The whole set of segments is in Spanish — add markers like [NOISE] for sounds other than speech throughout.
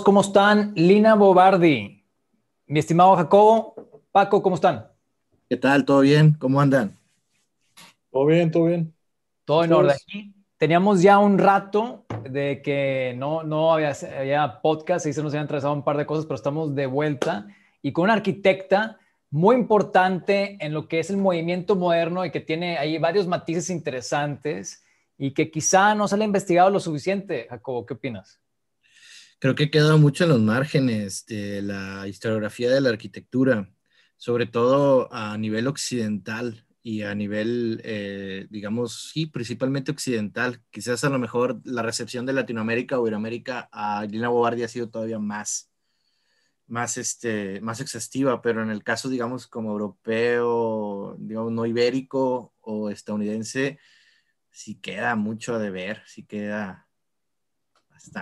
¿cómo están? Lina Bobardi, mi estimado Jacobo, Paco, ¿cómo están? ¿Qué tal? ¿Todo bien? ¿Cómo andan? Todo bien, todo bien. Todo en orden. Teníamos ya un rato de que no, no había, podcast y se nos habían trazado un par de cosas, pero estamos de vuelta y con una arquitecta muy importante en lo que es el movimiento moderno y que tiene ahí varios matices interesantes y que quizá no se le ha investigado lo suficiente. Jacobo, ¿qué opinas? creo que quedado mucho en los márgenes de la historiografía de la arquitectura, sobre todo a nivel occidental y a nivel, eh, digamos, sí, principalmente occidental. Quizás a lo mejor la recepción de Latinoamérica o Iberoamérica a Lina Bobardi ha sido todavía más, más, este, más exhaustiva, pero en el caso, digamos, como europeo, digamos, no ibérico o estadounidense, sí queda mucho a ver, sí queda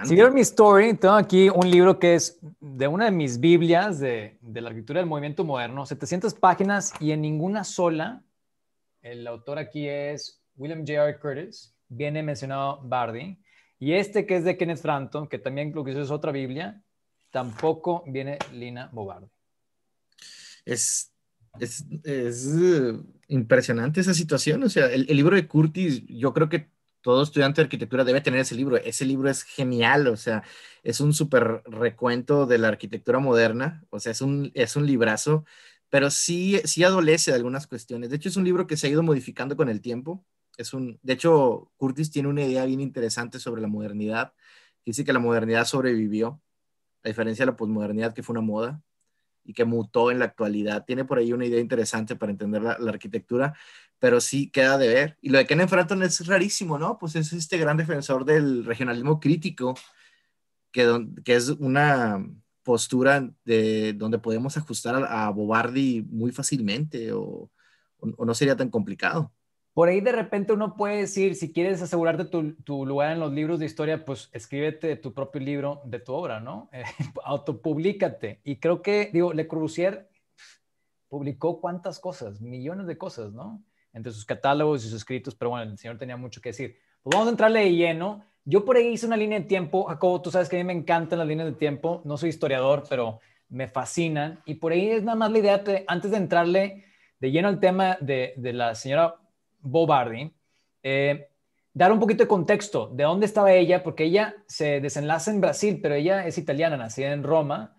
si vieron mi story, tengo aquí un libro que es de una de mis Biblias de, la escritura del movimiento moderno, 700 páginas y en ninguna sola, el autor aquí es William J.R. Curtis, viene mencionado Bardi, y este que es de Kenneth Frampton, que también lo que es otra Biblia, tampoco viene Lina Bobardi. Es es, es, eh, impresionante esa situación. O sea, el, libro de Curtis, yo creo que todo estudiante de arquitectura debe tener ese libro. Ese libro es genial, o sea, es un súper recuento de la arquitectura moderna, o sea, es un, es un librazo, pero sí, sí adolece de algunas cuestiones. De hecho, es un libro que se ha ido modificando con el tiempo. Es un, de hecho, Curtis tiene una idea bien interesante sobre la modernidad. Dice que la modernidad sobrevivió, a diferencia de la posmodernidad, que fue una moda y que mutó en la actualidad. Tiene por ahí una idea interesante para entender la arquitectura, pero sí queda de ver. Y lo de Kenneth Fratton es rarísimo, ¿no? Pues es este gran defensor del regionalismo crítico, que, que es una postura de donde podemos ajustar a, Bobardi muy fácilmente o, o, no sería tan complicado. Por ahí de repente uno puede decir, si quieres asegurarte tu, lugar en los libros de historia, pues escríbete tu propio libro de tu obra, ¿no? [LAUGHS] Eh, Y creo que, digo, Le Corbusier publicó cuántas cosas, millones de cosas, ¿no? entre sus catálogos y sus escritos, pero bueno, el señor tenía mucho que decir. Pues vamos a entrarle de lleno. Yo por ahí hice una línea de tiempo, Jacobo, tú sabes que a mí me encantan las líneas de tiempo, no soy historiador, pero me fascinan. Y por ahí es nada más la idea, antes de entrarle de lleno al tema de, la señora Bobardi, eh, dar un poquito de contexto de dónde estaba ella, porque ella se desenlaza en Brasil, pero ella es italiana, nacida en Roma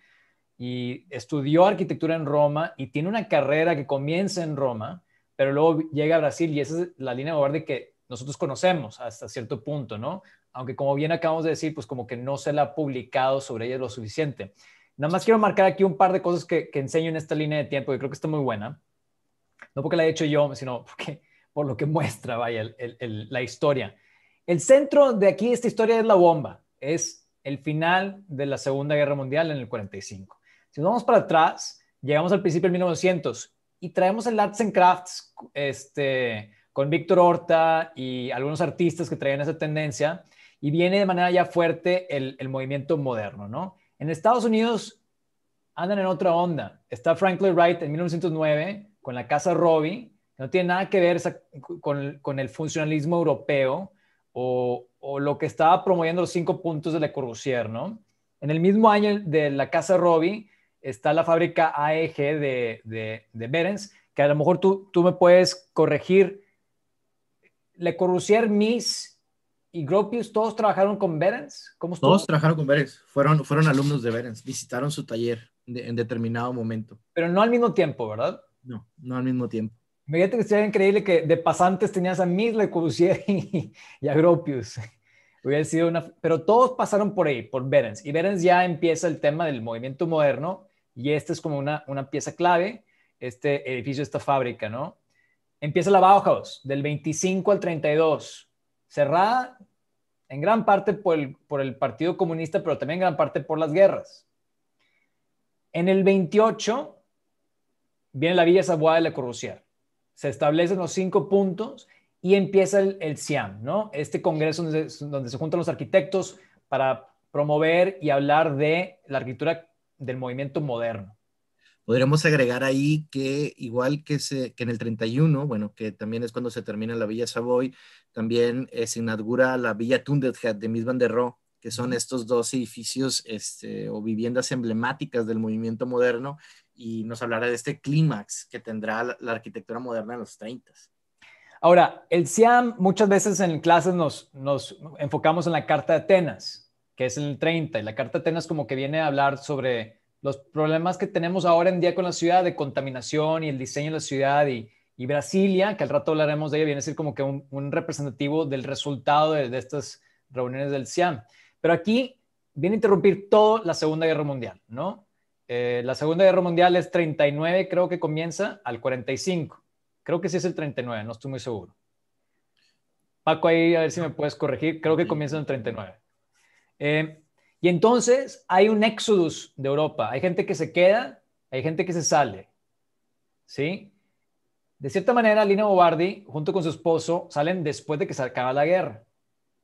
y estudió arquitectura en Roma y tiene una carrera que comienza en Roma pero luego llega a Brasil y esa es la línea de que nosotros conocemos hasta cierto punto, ¿no? Aunque como bien acabamos de decir, pues como que no se la ha publicado sobre ella lo suficiente. Nada más quiero marcar aquí un par de cosas que, enseño en esta línea de tiempo, que creo que está muy buena. No porque la he hecho yo, sino porque por lo que muestra, vaya, la historia. El centro de aquí, esta historia es la bomba, es el final de la Segunda Guerra Mundial en el 45. Si nos vamos para atrás, llegamos al principio del 1900 y traemos el Arts and Crafts este, con Víctor Horta y algunos artistas que traían esa tendencia y viene de manera ya fuerte el, el movimiento moderno, ¿no? En Estados Unidos andan en otra onda. Está Frank Lloyd Wright en 1909 con la casa Robbie, que no tiene nada que ver con, con el funcionalismo europeo o, o, lo que estaba promoviendo los cinco puntos de Le Corbusier, ¿no? En el mismo año de la casa Robbie está la fábrica AEG de, de, Berens, que a lo mejor tú, me puedes corregir. Le Corbusier, Miss y Gropius, ¿todos trabajaron con Berens? ¿Cómo Todos trabajaron con Berens, fueron, fueron alumnos de Berens, visitaron su taller en determinado momento. Pero no al mismo tiempo, ¿verdad? No, no al mismo tiempo. Fíjate que sería increíble que de pasantes tenías a Miss, Le Corbusier [LAUGHS] y, y a Gropius. Hubiera sido una... Pero todos pasaron por ahí, por Berens. Y Berens ya empieza el tema del movimiento moderno y esta es como una, pieza clave, este edificio, esta fábrica, ¿no? Empieza la Bauhaus del 25 al 32, cerrada en gran parte por el, Partido Comunista, pero también en gran parte por las guerras. En el 28 viene la Villa savoye de la Corruciar, Se establecen los cinco puntos y empieza el, el ¿no? Este congreso donde, donde se juntan los arquitectos para promover y hablar de la arquitectura del movimiento moderno. Podríamos agregar ahí que igual que, se, que en el 31, bueno, que también es cuando se termina la Villa Savoy, también eh, se inaugura la Villa Head de Miss Van der Rohe, que son estos dos edificios este, o viviendas emblemáticas del movimiento moderno, y nos hablará de este clímax que tendrá la, arquitectura moderna en los 30. Ahora, el SIAM muchas veces en clases nos enfocamos en la Carta de Atenas, que es el 30. Y la Carta Atenas como que viene a hablar sobre los problemas que tenemos ahora en día con la ciudad de contaminación y el diseño de la ciudad y, y Brasilia, que al rato hablaremos de ella, viene a ser como que un, representativo del resultado de, estas reuniones del CIAM. Pero aquí viene a interrumpir toda la Segunda Guerra Mundial, ¿no? Eh, la Segunda Guerra Mundial es 39, creo que comienza al 45. Creo que sí es el 39, no estoy muy seguro. Paco, ahí a ver si me puedes corregir. Creo que comienza en el 39. Eh, y entonces hay un éxodus de Europa. Hay gente que se queda, hay gente que se sale. ¿Sí? De cierta manera, Lina Bobardi, junto con su esposo, salen después de que se acaba la guerra.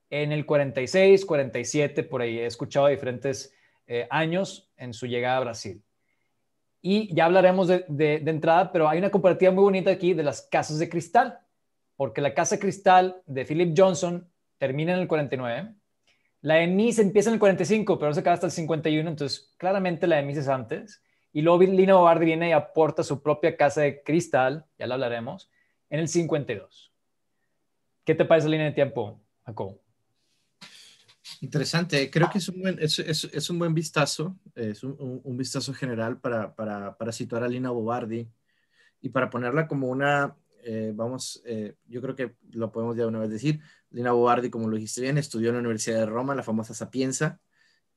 En el 46, 47, por ahí he escuchado diferentes eh, años en su llegada a Brasil. Y ya hablaremos de, entrada, pero hay una comparativa muy bonita aquí de las casas de cristal, porque la casa cristal de Philip Johnson termina en el 49 la de empieza en el 45, pero no se acaba hasta el 51, entonces claramente la de es antes. Y luego Lina Bobardi viene y aporta su propia casa de cristal, ya lo hablaremos, en el 52. ¿Qué te parece la línea de tiempo, Jacob? Interesante, creo que es un buen, es, un buen vistazo, es un, vistazo general para, para situar a Lina Bobardi y para ponerla como una, eh, vamos, eh, yo creo que lo podemos ya una vez decir, Lina Bobardi, como lo dijiste bien, estudió en la Universidad de Roma, la famosa Sapienza.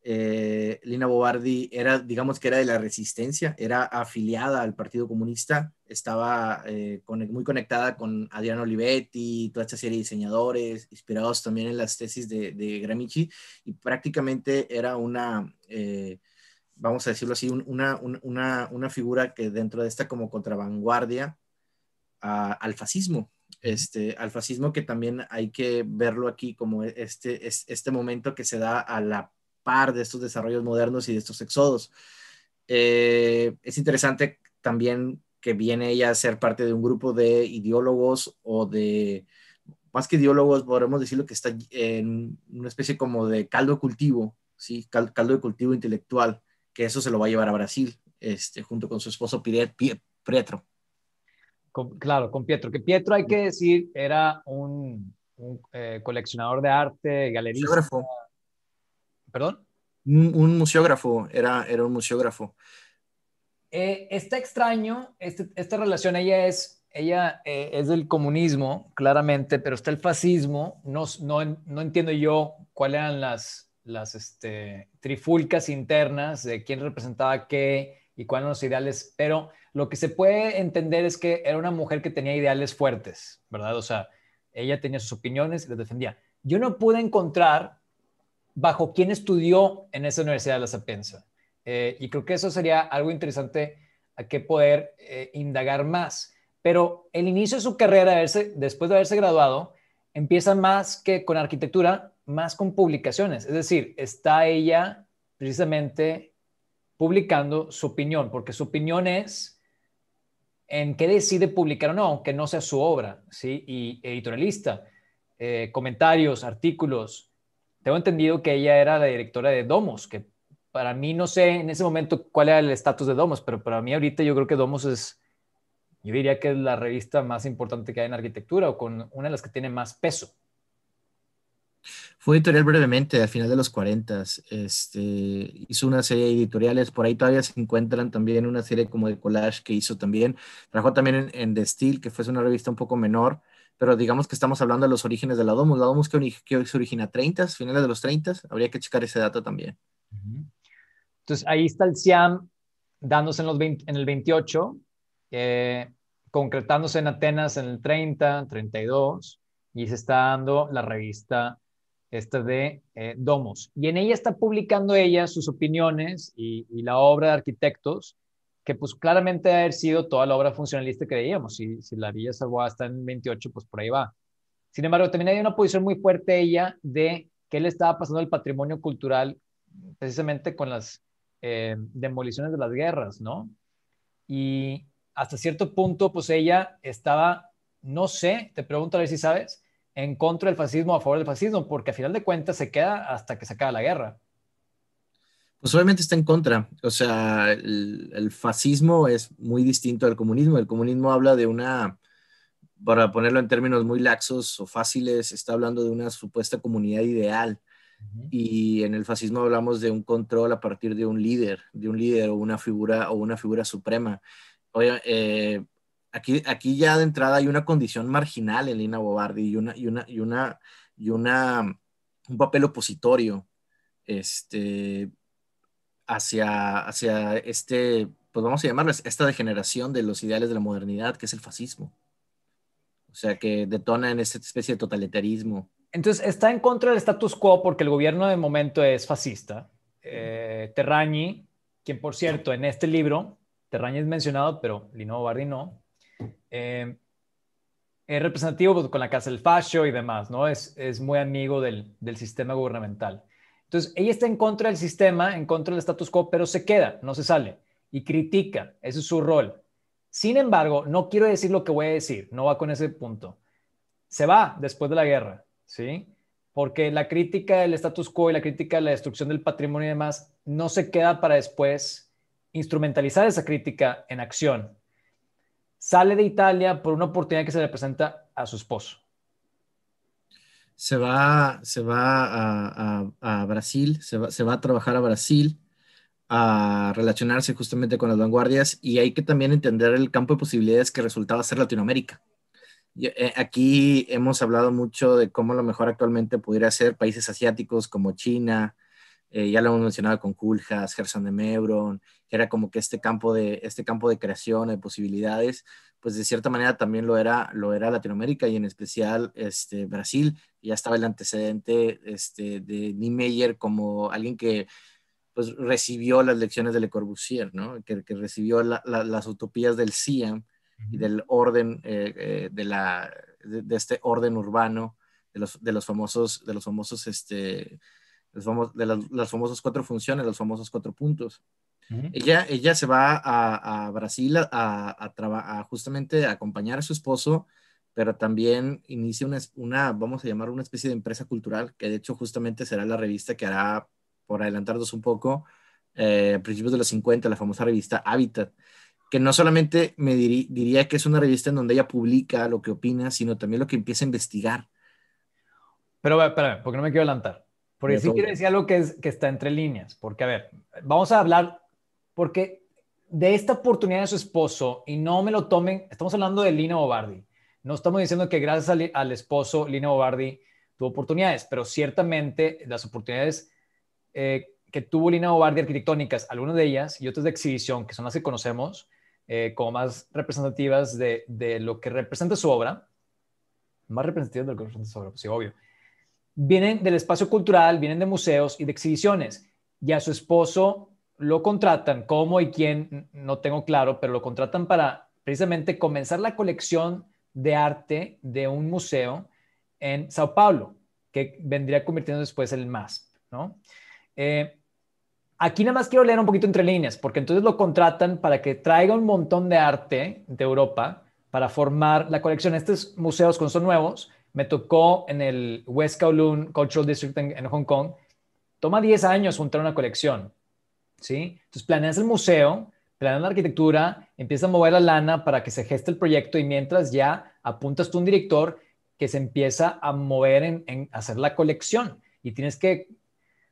Eh, Lina Bobardi era, digamos que era de la resistencia, era afiliada al Partido Comunista, estaba muy conectada con Adriano Olivetti, toda esta serie de diseñadores, inspirados también en las tesis de, Gramici Gramsci, y prácticamente era una vamos a decirlo así, una, una, una, figura que dentro de esta como contravanguardia al fascismo. Este, al fascismo que también hay que verlo aquí como e, este, es, este momento que se da a la par de estos desarrollos modernos y de estos exodos. Eh, es interesante también que viene ella a ser parte de un grupo de ideólogos o de, más que ideólogos, podremos decirlo que está en una especie como de caldo cultivo, ¿sí? caldo de cultivo intelectual, que eso se lo va a llevar a Brasil, este, junto con su esposo Pietro claro, con Pietro, que Pietro hay que decir era un, eh, coleccionador de arte, galerista. Museógrafo. ¿Perdón? Un, museógrafo, era, era un museógrafo. Eh, está extraño, este, esta relación, ella es, ella, eh, es del comunismo, claramente, pero está el fascismo, no, no, entiendo yo cuáles eran las, las este, trifulcas internas de quién representaba qué y cuáles eran los ideales, pero lo que se puede entender es que era una mujer que tenía ideales fuertes, ¿verdad? O sea, ella tenía sus opiniones y las defendía. Yo no pude encontrar bajo quién estudió en esa Universidad de la Sapienza. Eh, y creo que eso sería algo interesante a que poder eh, indagar más. Pero el inicio de su carrera, después de haberse graduado, empieza más que con arquitectura, más con publicaciones. Es decir, está ella precisamente publicando su opinión, porque su opinión es en qué decide publicar o no, aunque no sea su obra, ¿sí? Y editorialista, eh, comentarios, artículos. Tengo entendido que ella era la directora de Domos, que para mí no sé en ese momento cuál era el estatus de Domos, pero para mí ahorita yo creo que Domos es, yo diría que es la revista más importante que hay en arquitectura o con una de las que tiene más peso. Fue editorial brevemente, a final de los 40. Este, hizo una serie de editoriales, por ahí todavía se encuentran también una serie como de collage que hizo también. Trabajó también en, The Steel, que fue una revista un poco menor, pero digamos que estamos hablando de los orígenes de la Domus. La Domus que, se origina 30, finales de los 30, habría que checar ese dato también. Entonces ahí está el Siam dándose en, los 20, en el 28, eh, concretándose en Atenas en el 30, 32, y se está dando la revista esta de eh, Domos. Y en ella está publicando ella sus opiniones y, la obra de arquitectos, que pues claramente ha sido toda la obra funcionalista que veíamos. Si, si la Villa Salvoa hasta en 28, pues por ahí va. Sin embargo, también hay una posición muy fuerte ella de qué le estaba pasando al patrimonio cultural precisamente con las eh, demoliciones de las guerras, ¿no? Y hasta cierto punto, pues ella estaba, no sé, te pregunto a ver si sabes, en contra del fascismo, a favor del fascismo, porque a final de cuentas se queda hasta que se acaba la guerra. Pues obviamente está en contra. O sea, el, fascismo es muy distinto al comunismo. El comunismo habla de una, para ponerlo en términos muy laxos o fáciles, está hablando de una supuesta comunidad ideal. Y en el fascismo hablamos de un control a partir de un líder, de un líder o una figura o una figura suprema. Oye, eh, aquí, aquí ya de entrada hay una condición marginal en Lina Bobardi y una, y una, y una, y una, un papel opositorio este, hacia, hacia este, pues vamos a llamarlo, esta degeneración de los ideales de la modernidad, que es el fascismo. O sea, que detona en esta especie de totalitarismo. Entonces, está en contra del status quo porque el gobierno de momento es fascista. Eh, Terrañi, quien por cierto, en este libro, Terrañi es mencionado, pero Lina Bardi no, eh, es representativo pues, con la casa del fascio y demás, ¿no? Es, muy amigo del, del, sistema gubernamental. Entonces, ella está en contra del sistema, en contra del status quo, pero se queda, no se sale y critica, ese es su rol. Sin embargo, no quiero decir lo que voy a decir, no va con ese punto. Se va después de la guerra, ¿sí? Porque la crítica del status quo y la crítica de la destrucción del patrimonio y demás no se queda para después instrumentalizar esa crítica en acción, sale de Italia por una oportunidad que se le presenta a su esposo. Se va, se va a, Brasil, se va, se va a trabajar a Brasil, a relacionarse justamente con las vanguardias y hay que también entender el campo de posibilidades que resultaba ser Latinoamérica. Eh, aquí hemos hablado mucho de cómo lo mejor actualmente pudiera ser países asiáticos como China, eh, ya lo hemos mencionado con Kuljas, Gerson de Mebron, que era como que este campo de, este campo de creación, de posibilidades, pues de cierta manera también lo era, lo era Latinoamérica y en especial este, Brasil, ya estaba el antecedente este, de Niemeyer como alguien que pues recibió las lecciones de Le Corbusier, ¿no? que, que recibió las utopías del CIAM y del orden, eh, eh, de, la, de, este orden urbano, de los, de los famosos, de los famosos este, de las, famosas cuatro funciones, los famosos cuatro puntos. ella, ella se va a, a Brasil a, a, a, justamente acompañar a su esposo, pero también inicia una, una, vamos a llamar una especie de empresa cultural, que de hecho justamente será la revista que hará, por adelantarnos un poco, eh, a principios de los 50, la famosa revista Habitat, que no solamente me diría que es una revista en donde ella publica lo que opina, sino también lo que empieza a investigar. Pero espera, porque no me quiero adelantar. Por eso quiero decir algo que, que está entre líneas, porque a ver, vamos a hablar, porque de esta oportunidad de su esposo, y no me lo tomen, estamos hablando de Lina obardi no estamos diciendo que gracias al, esposo Lina Bobardi tuvo oportunidades, pero ciertamente las oportunidades eh, que tuvo Lina Bobardi arquitectónicas, algunas de ellas y otras de exhibición, que son las que conocemos eh, como más representativas de, de, lo que representa su obra, más representativas de lo que representa su obra, pues sí, obvio vienen del espacio cultural, vienen de museos y de exhibiciones. Y a su esposo lo contratan, cómo y quién, no tengo claro, pero lo contratan para precisamente comenzar la colección de arte de un museo en Sao Paulo, que vendría convirtiendo después en el MASP, ¿no? Eh, aquí nada más quiero leer un poquito entre líneas, porque entonces lo contratan para que traiga un montón de arte de Europa para formar la colección. Estos museos, cuando son nuevos, me tocó en el West Kowloon Cultural District en, Hong Kong. Toma 10 años juntar una colección, ¿sí? Entonces planeas el museo, planeas la arquitectura, empiezas a mover la lana para que se geste el proyecto y mientras ya apuntas tú un director que se empieza a mover en, hacer la colección y tienes que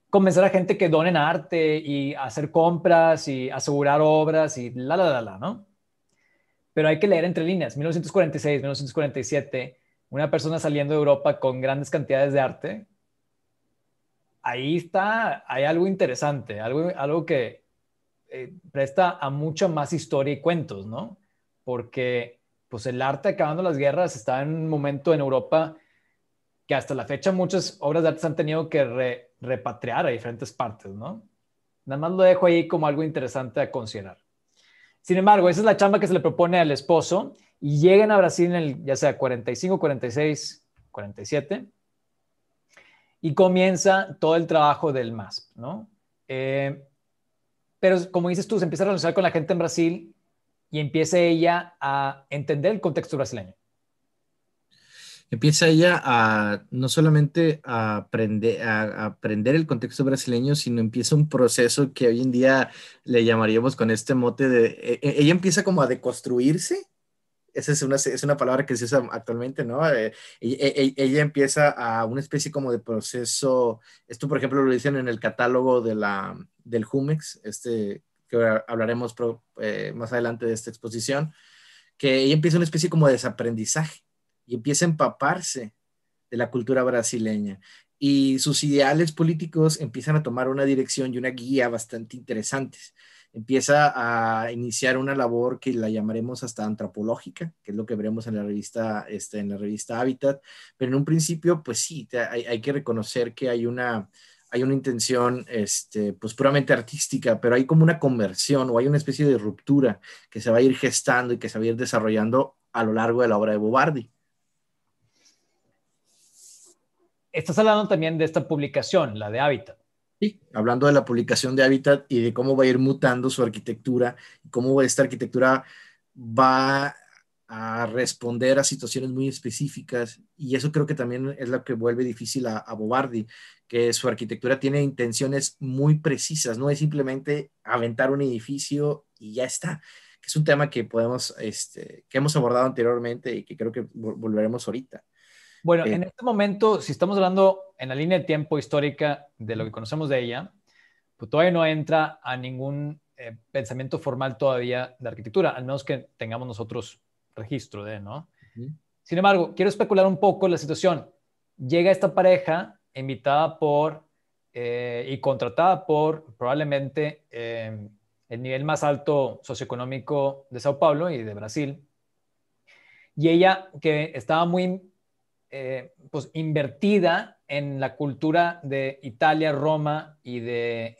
convencer a gente que donen arte y hacer compras y asegurar obras y la, la, la, la, ¿no? Pero hay que leer entre líneas. 1946, 1947, una persona saliendo de Europa con grandes cantidades de arte, ahí está, hay algo interesante, algo, algo que eh, presta a mucha más historia y cuentos, ¿no? Porque pues el arte acabando las guerras está en un momento en Europa que hasta la fecha muchas obras de arte se han tenido que repatriar a diferentes partes, ¿no? Nada más lo dejo ahí como algo interesante a considerar. Sin embargo, esa es la chamba que se le propone al esposo y llegan a Brasil en el, ya sea 45, 46, 47, y comienza todo el trabajo del MASP, ¿no? Eh, pero como dices tú, se empieza a relacionar con la gente en Brasil y empieza ella a entender el contexto brasileño. Empieza ella a no solamente a aprender, el contexto brasileño, sino empieza un proceso que hoy en día le llamaríamos con este mote de... E, e, ella empieza como a deconstruirse esa es una, palabra que se usa actualmente, ¿no? Eh, e, e, ella, empieza a una especie como de proceso, esto por ejemplo lo dicen en el catálogo de la, del Jumex, este, que hablaremos eh, más adelante de esta exposición, que ella empieza una especie como de desaprendizaje y empieza a empaparse de la cultura brasileña. Y sus ideales políticos empiezan a tomar una dirección y una guía bastante interesantes empieza a iniciar una labor que la llamaremos hasta antropológica, que es lo que veremos en la revista, este, en la revista Habitat, pero en un principio, pues sí, hay, que reconocer que hay una, hay una intención este, pues puramente artística, pero hay como una conversión o hay una especie de ruptura que se va a ir gestando y que se va a ir desarrollando a lo largo de la obra de Bobardi. Estás hablando también de esta publicación, la de Habitat hablando de la publicación de hábitat y de cómo va a ir mutando su arquitectura, cómo esta arquitectura va a responder a situaciones muy específicas y eso creo que también es lo que vuelve difícil a, a Bobardi, que su arquitectura tiene intenciones muy precisas, no es simplemente aventar un edificio y ya está, que es un tema que podemos, este, que hemos abordado anteriormente y que creo que volveremos ahorita. Bueno, en este momento, si estamos hablando en la línea de tiempo histórica de lo que conocemos de ella, pues todavía no entra a ningún eh, pensamiento formal todavía de arquitectura, al menos que tengamos nosotros registro de, ¿no? Sin embargo, quiero especular un poco la situación. Llega esta pareja invitada por eh, y contratada por probablemente eh, el nivel más alto socioeconómico de Sao Paulo y de Brasil. Y ella, que estaba muy eh, pues, invertida en la cultura de Italia, Roma y de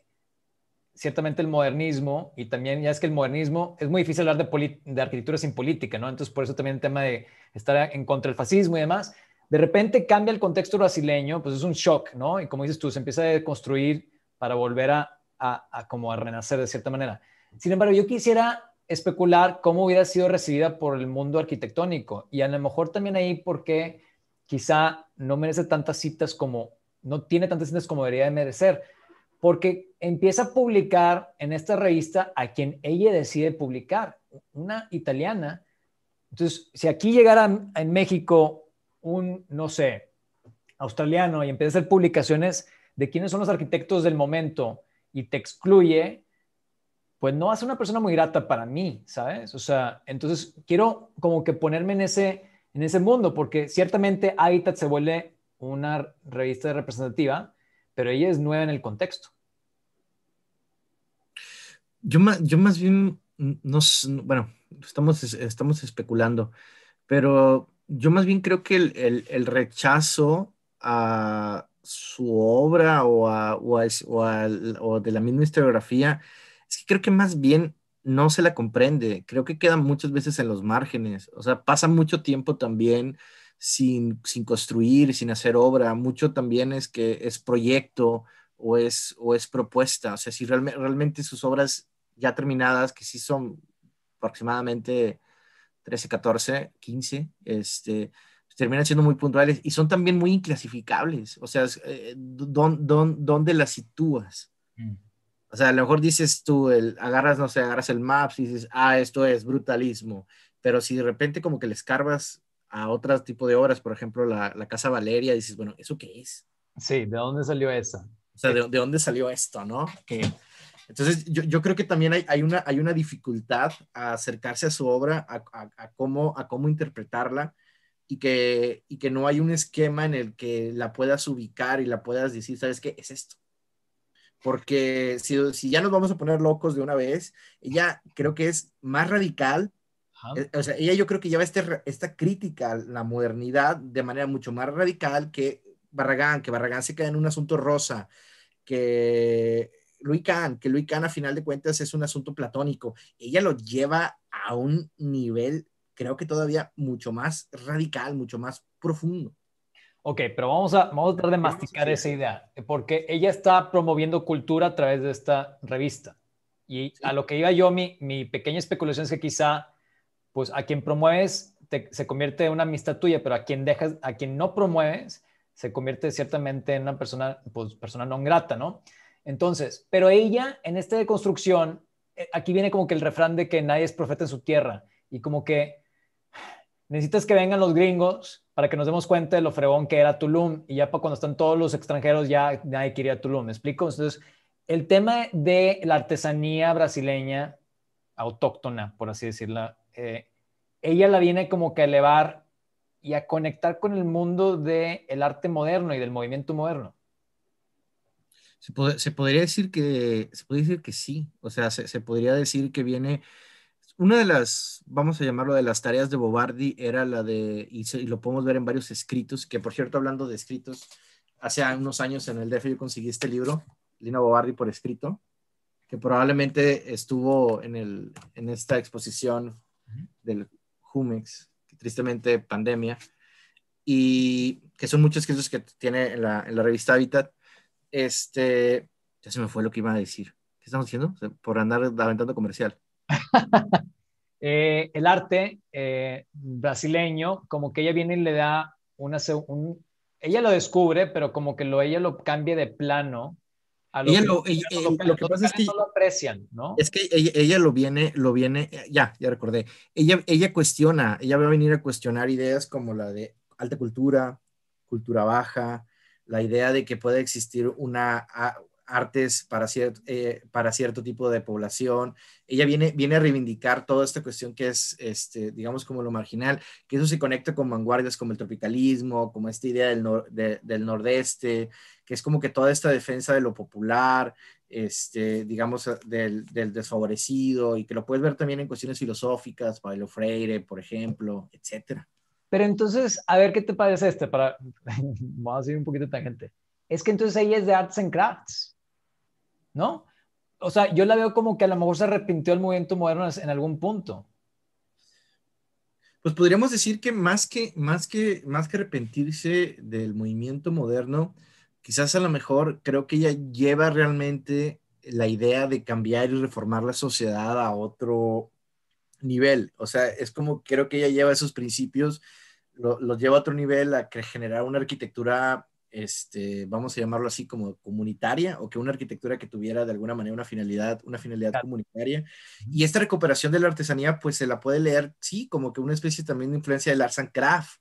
ciertamente el modernismo. Y también ya es que el modernismo es muy difícil hablar de, de arquitectura sin política, ¿no? Entonces, por eso también el tema de estar en contra del fascismo y demás. De repente cambia el contexto brasileño, pues es un shock, ¿no? Y como dices tú, se empieza a construir para volver a, a como a renacer de cierta manera. Sin embargo, yo quisiera especular cómo hubiera sido recibida por el mundo arquitectónico y a lo mejor también ahí porque quizá no merece tantas citas como, no tiene tantas citas como debería de merecer, porque empieza a publicar en esta revista a quien ella decide publicar, una italiana. Entonces, si aquí llegara en México un, no sé, australiano y empieza a hacer publicaciones de quiénes son los arquitectos del momento y te excluye, pues no hace una persona muy grata para mí, ¿sabes? O sea, entonces quiero como que ponerme en ese, en ese mundo, porque ciertamente AITAT se vuelve una revista representativa, pero ella es nueva en el contexto. Yo más, yo más bien, no, bueno, estamos, estamos especulando, pero yo más bien creo que el, rechazo a su obra o, o, o de la misma historiografía, es que creo que más bien no se la comprende. Creo que quedan muchas veces en los márgenes. O sea, pasa mucho tiempo también sin, sin construir, sin hacer obra. Mucho también es que es proyecto o es, o es propuesta. O sea, si realmente sus obras ya terminadas, que sí son aproximadamente 13, 14, 15, este, pues, terminan siendo muy puntuales y son también muy inclasificables. O sea, eh, ¿dónde las sitúas? Mm. O sea, a lo mejor dices tú, el, agarras, no sé, agarras el Maps y dices, ah, esto es brutalismo. Pero si de repente como que le escarbas a otro tipo de obras, por ejemplo, la, Casa Valeria, dices, bueno, ¿eso qué es? Sí, ¿de dónde salió esa? O sea, ¿de, dónde salió esto, no? Que, entonces, yo, creo que también hay, una, hay una dificultad a acercarse a su obra, a, a cómo, a cómo interpretarla, y que, y que no hay un esquema en el que la puedas ubicar y la puedas decir, ¿sabes qué? Es esto porque si, ya nos vamos a poner locos de una vez, ella creo que es más radical. Eh, o sea, ella yo creo que lleva este esta crítica a la modernidad de manera mucho más radical que Barragán, que Barragán se queda en un asunto rosa, que Luis Kahn, que Luis Kahn a final de cuentas es un asunto platónico. Ella lo lleva a un nivel, creo que todavía mucho más radical, mucho más profundo. Ok, pero vamos a, vamos a tratar de masticar esa idea, porque ella está promoviendo cultura a través de esta revista. Y a lo que iba yo, mi, mi pequeña especulación es que quizá, pues a quien promueves se convierte en una amistad tuya, pero a quien dejas, a quien no promueves, se convierte ciertamente en una persona, pues persona no grata, ¿no? Entonces, pero ella en esta deconstrucción, eh, aquí viene como que el refrán de que nadie es profeta en su tierra, y como que necesitas que vengan los gringos para que nos demos cuenta de lo fregón que era Tulum y ya para cuando están todos los extranjeros ya nadie quería Tulum, ¿me explico? Entonces, el tema de la artesanía brasileña autóctona, por así decirla, eh, ella la viene como que a elevar y a conectar con el mundo del el arte moderno y del movimiento moderno. Se, podría decir que, se podría decir que sí, o sea, se, se podría decir que viene una de las, vamos a llamarlo de las tareas de Bobardi era la de, y, lo podemos ver en varios escritos, que por cierto, hablando de escritos, hace unos años en el DF yo conseguí este libro, Lina Bobardi por escrito, que probablemente estuvo en, el, en esta exposición del Jumex, que tristemente pandemia, y que son muchos escritos que tiene en la, en la revista Habitat. Este, ya se me fue lo que iba a decir. ¿Qué estamos diciendo? Por andar aventando comercial. [LAUGHS] Eh, el arte eh, brasileño, como que ella viene y le da una... Un, ella lo descubre, pero como que lo, ella lo cambia de plano. A lo que, lo, eh, pasa es que no lo aprecian, ¿no? Es que ella, lo viene, lo viene, ya, ya recordé. Ella, ella cuestiona, ella va a venir a cuestionar ideas como la de alta cultura, cultura baja, la idea de que puede existir una, artes para, cierto eh, para cierto tipo de población. Ella viene, viene a reivindicar toda esta cuestión que es, este, digamos, como lo marginal, que eso se conecta con vanguardias como el tropicalismo, como esta idea del, del nordeste, que es como que toda esta defensa de lo popular, este, digamos, eh, del, del, desfavorecido, y que lo puedes ver también en cuestiones filosóficas, Pablo Freire, por ejemplo, etcétera. Pero entonces, a ver qué te parece este, para, [LAUGHS] vamos a ir un poquito tangente. Es que entonces ella es de Arts and Crafts. ¿no? O sea, yo la veo como que a lo mejor se arrepintió el movimiento moderno en algún punto. Pues podríamos decir que más que, más que, más que arrepentirse del movimiento moderno, quizás a lo mejor creo que ella lleva realmente la idea de cambiar y reformar la sociedad a otro nivel. O sea, es como creo que ella lleva esos principios, los lleva a otro nivel, a generar una arquitectura este, vamos a llamarlo así como comunitaria, o que una arquitectura que tuviera de alguna manera una finalidad, una finalidad comunitaria. Y esta recuperación de la artesanía, pues se la puede leer, sí, como que una especie también de influencia del arts craft,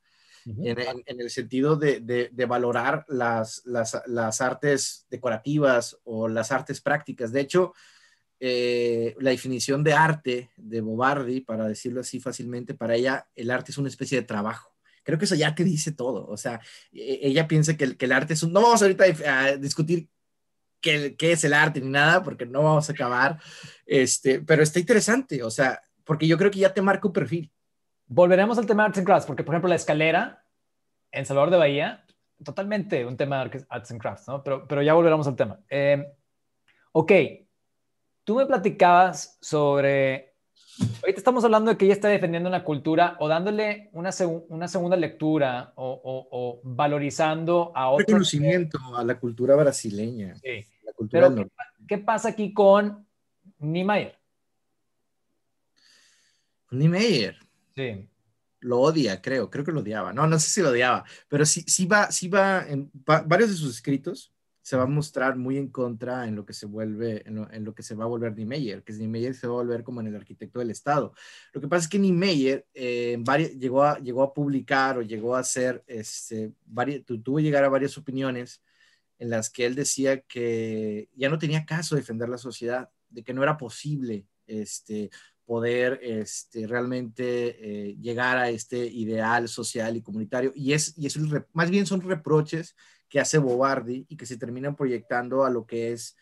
en, el sentido de, valorar las, artes decorativas o las artes prácticas. De hecho, eh, la definición de arte de Bobardi, para decirlo así fácilmente, para ella el arte es una especie de trabajo. Creo que eso ya te dice todo. O sea, e, ella piensa que el, que el arte es un... No vamos ahorita a discutir qué, qué es el arte ni nada, porque no vamos a acabar. Este, pero está interesante, o sea, porque yo creo que ya te marca un perfil. Volveremos al tema de Arts and Crafts, porque por ejemplo la escalera en Salvador de Bahía, totalmente un tema de Arts and Crafts, ¿no? Pero, pero ya volveremos al tema. Eh, ok, tú me platicabas sobre Ahorita estamos hablando de que ella está defendiendo una cultura o dándole una, una segunda lectura o, valorizando a otro. Reconocimiento a la cultura brasileña. Sí. Pero, ¿qué, pasa aquí con Niemeyer? Niemeyer. Sí. Lo odia, creo. Creo que lo odiaba. No, no sé si lo odiaba. Pero sí, va, va en varios de sus escritos se va a mostrar muy en contra en lo que se vuelve, en lo, que se va a volver Niemeyer, que Niemeyer se va a volver como en el arquitecto del Estado. Lo que pasa es que Niemeyer eh, llegó, a, llegó a publicar o llegó a hacer, este, tuvo llegar a varias opiniones en las que él decía que ya no tenía caso defender la sociedad, de que no era posible este, poder este, realmente eh, llegar a este ideal social y comunitario. Y es, y es más bien son reproches que hace Bobardi y que se terminan proyectando a lo que es,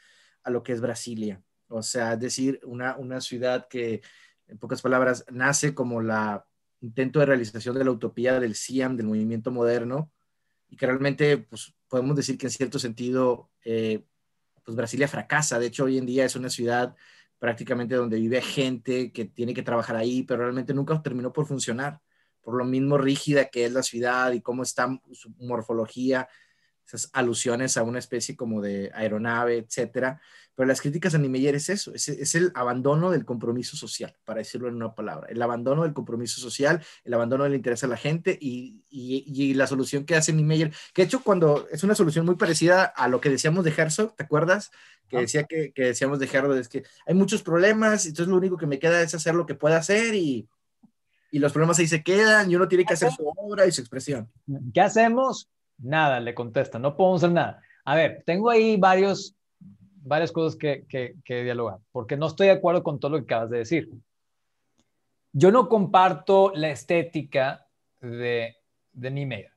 a lo que es Brasilia. O sea, es decir, una, una ciudad que, en pocas palabras, nace como la intento de realización de la utopía del CIAM, del movimiento moderno, y que realmente pues, podemos decir que en cierto sentido, eh, pues Brasilia fracasa. De hecho, hoy en día es una ciudad prácticamente donde vive gente que tiene que trabajar ahí, pero realmente nunca terminó por funcionar, por lo mismo rígida que es la ciudad y cómo está su morfología esas alusiones a una especie como de aeronave, etcétera. Pero las críticas a Niemeyer es eso, es, el abandono del compromiso social, para decirlo en una palabra, el abandono del compromiso social, el abandono del interés a la gente y, y, la solución que hace Niemeyer, que de hecho cuando es una solución muy parecida a lo que decíamos de Herzog, ¿te acuerdas? Que ah. decía que, que decíamos de Herzog, es que hay muchos problemas, entonces lo único que me queda es hacer lo que pueda hacer y, y los problemas ahí se quedan y uno tiene que hacer su obra y su expresión. ¿Qué hacemos? Nada, le contesta, no podemos hacer nada. A ver, tengo ahí varios, varias cosas que, dialogar, porque no estoy de acuerdo con todo lo que acabas de decir. Yo no comparto la estética de, de Niemeyer.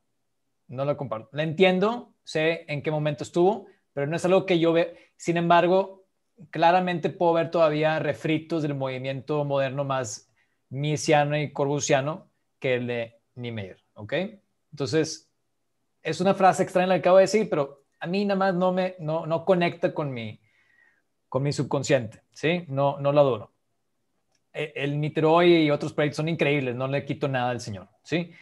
No la comparto. La entiendo, sé en qué momento estuvo, pero no es algo que yo vea. Sin embargo, claramente puedo ver todavía refritos del movimiento moderno más misiano y corbusiano que el de Niemeyer, ¿ok? Entonces, es una frase extraña la que acabo de decir, pero a mí nada más no me no, conecta con mi, con mi subconsciente, ¿sí? No, no la adoro. E, el, el y otros proyectos son increíbles, no le quito nada al señor, ¿sí?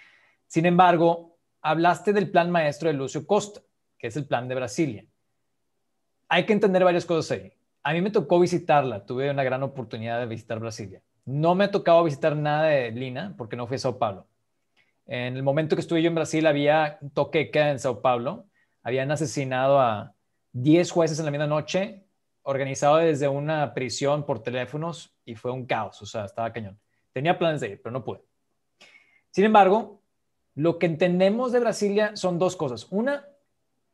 Sin embargo, hablaste del plan maestro de Lucio Costa, que es el plan de Brasilia. Hay que entender varias cosas ahí. A mí me tocó visitarla, tuve una gran oportunidad de visitar Brasilia. No me ha tocado visitar nada de Lina porque no fui a Sao Paulo. En el momento que estuve yo en Brasil había toqueca en Sao Paulo. Habían asesinado a 10 jueces en la misma noche, organizado desde una prisión por teléfonos y fue un caos, o sea, estaba cañón. Tenía planes de ir, pero no pude. Sin embargo, lo que entendemos de Brasilia son dos cosas. Una,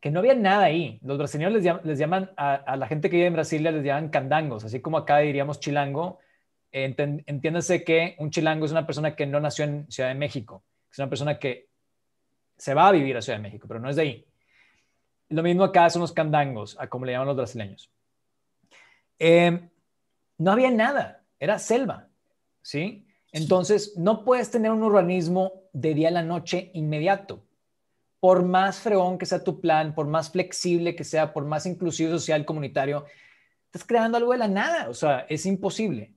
que no había nada ahí. Los brasileños les, llaman, a, a, la gente que vive en Brasilia les llaman candangos, así como acá diríamos chilango. Entiéndase que un chilango es una persona que no nació en Ciudad de México es una persona que se va a vivir a Ciudad de México, pero no es de ahí. Lo mismo acá son los candangos, a como le llaman los brasileños. Eh, no había nada, era selva, ¿sí? Entonces, no puedes tener un urbanismo de día a la noche inmediato. Por más fregón que sea tu plan, por más flexible que sea, por más inclusivo social, comunitario, estás creando algo de la nada, o sea, es imposible.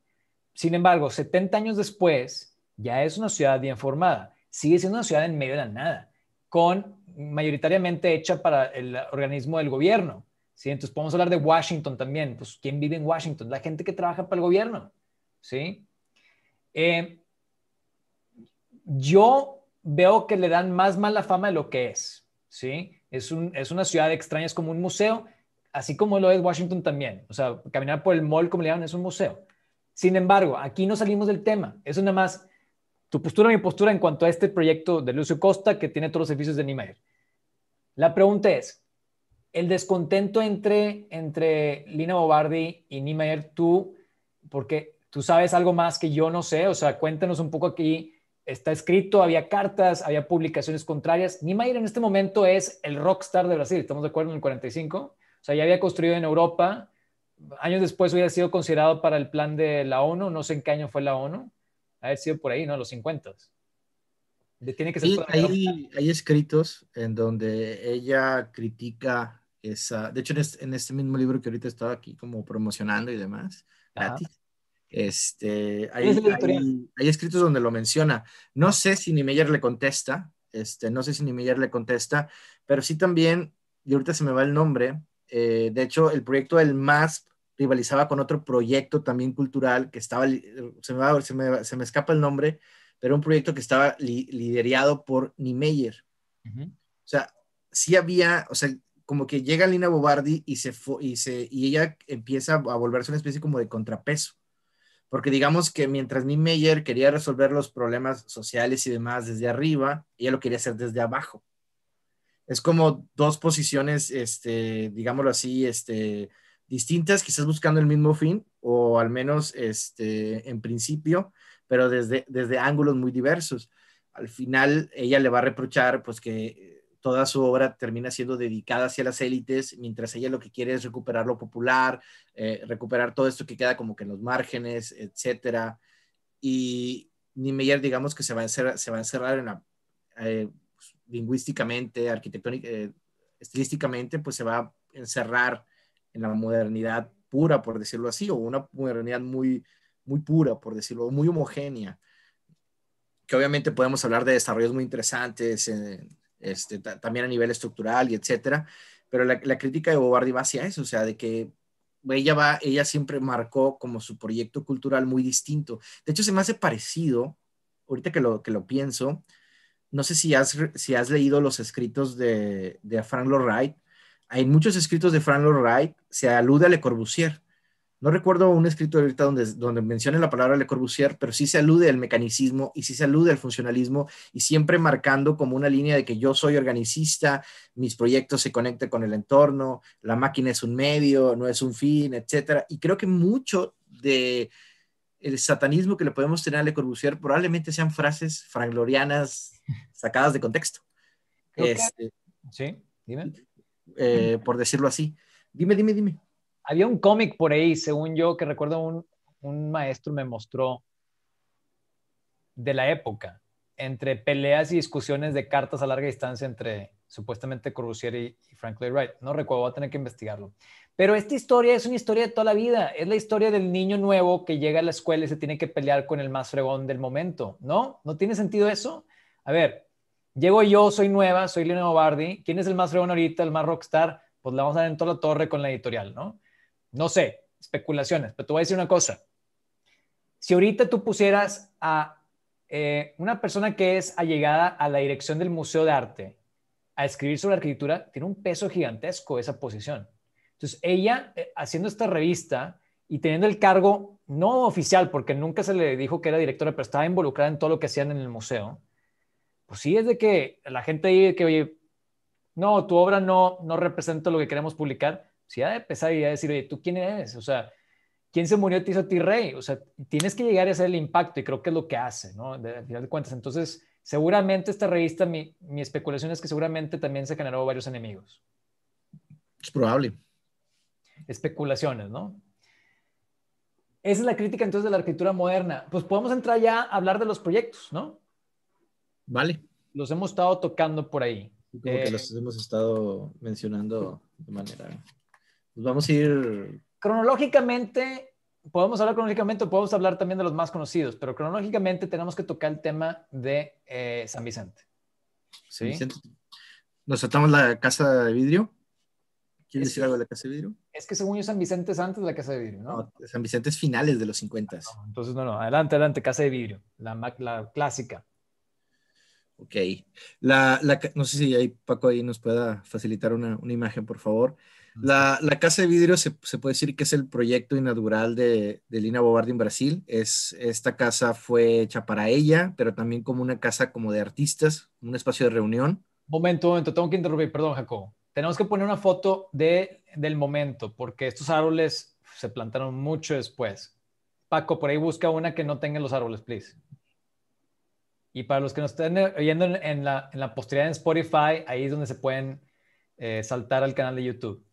Sin embargo, 70 años después, ya es una ciudad bien formada sigue siendo una ciudad en medio de la nada, con mayoritariamente hecha para el organismo del gobierno. ¿sí? Entonces podemos hablar de Washington también. Pues, ¿quién vive en Washington? La gente que trabaja para el gobierno. ¿sí? Eh, yo veo que le dan más mala fama de lo que es. ¿sí? Es, es una ciudad extraña, es como un museo, así como lo es Washington también. O sea, caminar por el mall, como le llaman, es un museo. Sin embargo, aquí no salimos del tema. es una más tu postura, mi postura en cuanto a este proyecto de Lucio Costa que tiene todos los edificios de Niemeyer. La pregunta es, el descontento entre, entre Lina Bobardi y Nimaer, tú, porque tú sabes algo más que yo no sé, o sea, cuéntanos un poco aquí, está escrito, había cartas, había publicaciones contrarias. Niemeyer en este momento es el rockstar de Brasil, ¿estamos de acuerdo en el 45? O sea, ya había construido en Europa, años después hubiera sido considerado para el plan de la ONU, no sé en qué año fue la ONU, haber sido por ahí, ¿no? Los 50. Tiene que ser sí, hay, escritos en donde ella critica esa, de hecho en este, mismo libro que ahorita estaba aquí como promocionando y demás, Este, hay, escritos donde lo menciona. No sé si ni Meyer le contesta, este, no sé si ni Meyer le contesta, pero sí también, y ahorita se me va el nombre, eh, de hecho el proyecto el MASP rivalizaba con otro proyecto también cultural que estaba, se me, va, se me, se me escapa el nombre, pero un proyecto que estaba liderado por Niemeyer. O sea, sí había, o sea, como que llega Lina Bobardi y, se y, se, y ella empieza a volverse una especie como de contrapeso. Porque digamos que mientras Niemeyer quería resolver los problemas sociales y demás desde arriba, ella lo quería hacer desde abajo. Es como dos posiciones, este, digámoslo así, este, distintas, quizás buscando el mismo fin, o al menos este, en principio, pero desde, desde ángulos muy diversos. Al final, ella le va a reprochar pues que toda su obra termina siendo dedicada hacia las élites, mientras ella lo que quiere es recuperar lo popular, eh, recuperar todo esto que queda como que en los márgenes, etcétera. Y Niemeyer, digamos que se va a encerrar, se va a encerrar en la, eh, pues, lingüísticamente, arquitectónicamente, eh, estilísticamente, pues se va a encerrar en la modernidad pura, por decirlo así, o una modernidad muy, muy pura, por decirlo, muy homogénea, que obviamente podemos hablar de desarrollos muy interesantes, eh, este, también a nivel estructural y etcétera, pero la, crítica de Bobardi va hacia eso, o sea, de que ella va, ella siempre marcó como su proyecto cultural muy distinto. De hecho, se me hace parecido, ahorita que lo, que lo pienso, no sé si has, si has leído los escritos de, de Frank Lloyd Wright, hay muchos escritos de Frank Lloyd Wright se alude a Le Corbusier. No recuerdo un escrito ahorita donde, donde mencione la palabra Le Corbusier, pero sí se alude al mecanicismo y sí se alude al funcionalismo y siempre marcando como una línea de que yo soy organicista, mis proyectos se conectan con el entorno, la máquina es un medio, no es un fin, etc. Y creo que mucho de el satanismo que le podemos tener a Le Corbusier probablemente sean frases franglorianas sacadas de contexto. Este, sí, dime. Eh, por decirlo así. Dime, dime, dime. Había un cómic por ahí, según yo, que recuerdo un, maestro me mostró de la época, entre peleas y discusiones de cartas a larga distancia entre supuestamente Corbusier y, y Wright. No recuerdo, voy a tener que investigarlo. Pero esta historia es una historia de toda la vida. Es la historia del niño nuevo que llega a la escuela y se tiene que pelear con el más fregón del momento, ¿no? ¿No tiene sentido eso? A ver, Llego yo, soy nueva, soy Lino Bardi. ¿Quién es el más fregón ahorita, el más rockstar? Pues la vamos a dar en toda la torre con la editorial, ¿no? No sé, especulaciones, pero te voy a decir una cosa. Si ahorita tú pusieras a eh, una persona que es allegada a la dirección del Museo de Arte a escribir sobre arquitectura, tiene un peso gigantesco esa posición. Entonces, ella eh, haciendo esta revista y teniendo el cargo no oficial, porque nunca se le dijo que era directora, pero estaba involucrada en todo lo que hacían en el museo, pues sí es de que la gente dice que, oye, no, tu obra no, no representa lo que queremos publicar, si pues ha de empezar y ha de decir, oye, ¿tú quién eres? O sea, ¿quién se murió te hizo a ti rey? O sea, tienes que llegar a hacer el impacto y creo que es lo que hace, ¿no? De, al final de cuentas, entonces, seguramente esta revista, mi, mi especulación es que seguramente también se generó varios enemigos. Es probable. Especulaciones, ¿no? Esa es la crítica entonces de la arquitectura moderna. Pues podemos entrar ya a hablar de los proyectos, ¿no? Vale. Los hemos estado tocando por ahí. Como que eh, los hemos estado mencionando de manera. Pues vamos a ir. Cronológicamente, podemos hablar cronológicamente o podemos hablar también de los más conocidos, pero cronológicamente tenemos que tocar el tema de eh, San Vicente. ¿Sí? Nos tratamos la casa de vidrio. ¿Quieres decir algo de la Casa de Vidrio? Es que según yo San Vicente es antes de la Casa de Vidrio, ¿no? San Vicente es finales de los 50. Ah, entonces, no, no, adelante, adelante, Casa de Vidrio, la, la clásica. Ok. La, no sé si hay Paco ahí nos pueda facilitar una, imagen, por favor. La, la, Casa de Vidrio se, puede decir que es el proyecto inaugural de, de Lina Bobardi en Brasil. Es, esta casa fue hecha para ella, pero también como una casa como de artistas, un espacio de reunión. Momento, momento, tengo que interrumpir, perdón Jacobo. Tenemos que poner una foto de, del momento, porque estos árboles se plantaron mucho después. Paco, por ahí busca una que no tenga los árboles, please. Y para los que nos estén oyendo en, la, en la, posteridad en Spotify, ahí es donde se pueden eh, saltar al canal de YouTube.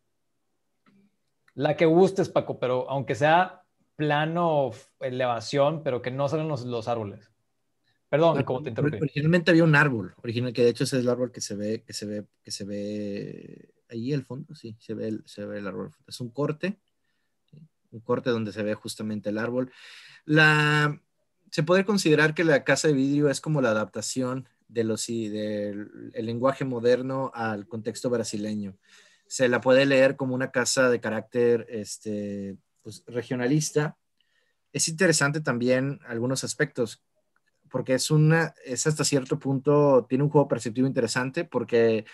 La que gustes, Paco, pero aunque sea plano elevación, pero que no salgan los, los árboles. Perdón, como te interrumpí. Originalmente había un árbol, original que de hecho ese es el árbol que se ve, que se ve, que se ve ahí el fondo, sí, se ve el, se ve el árbol. Es un corte, un corte donde se ve justamente el árbol. La, se puede considerar que la casa de vidrio es como la adaptación de los, del lenguaje moderno al contexto brasileño. Se la puede leer como una casa de carácter este, pues, regionalista. Es interesante también algunos aspectos, porque es una, es hasta cierto punto, tiene un juego perceptivo interesante, porque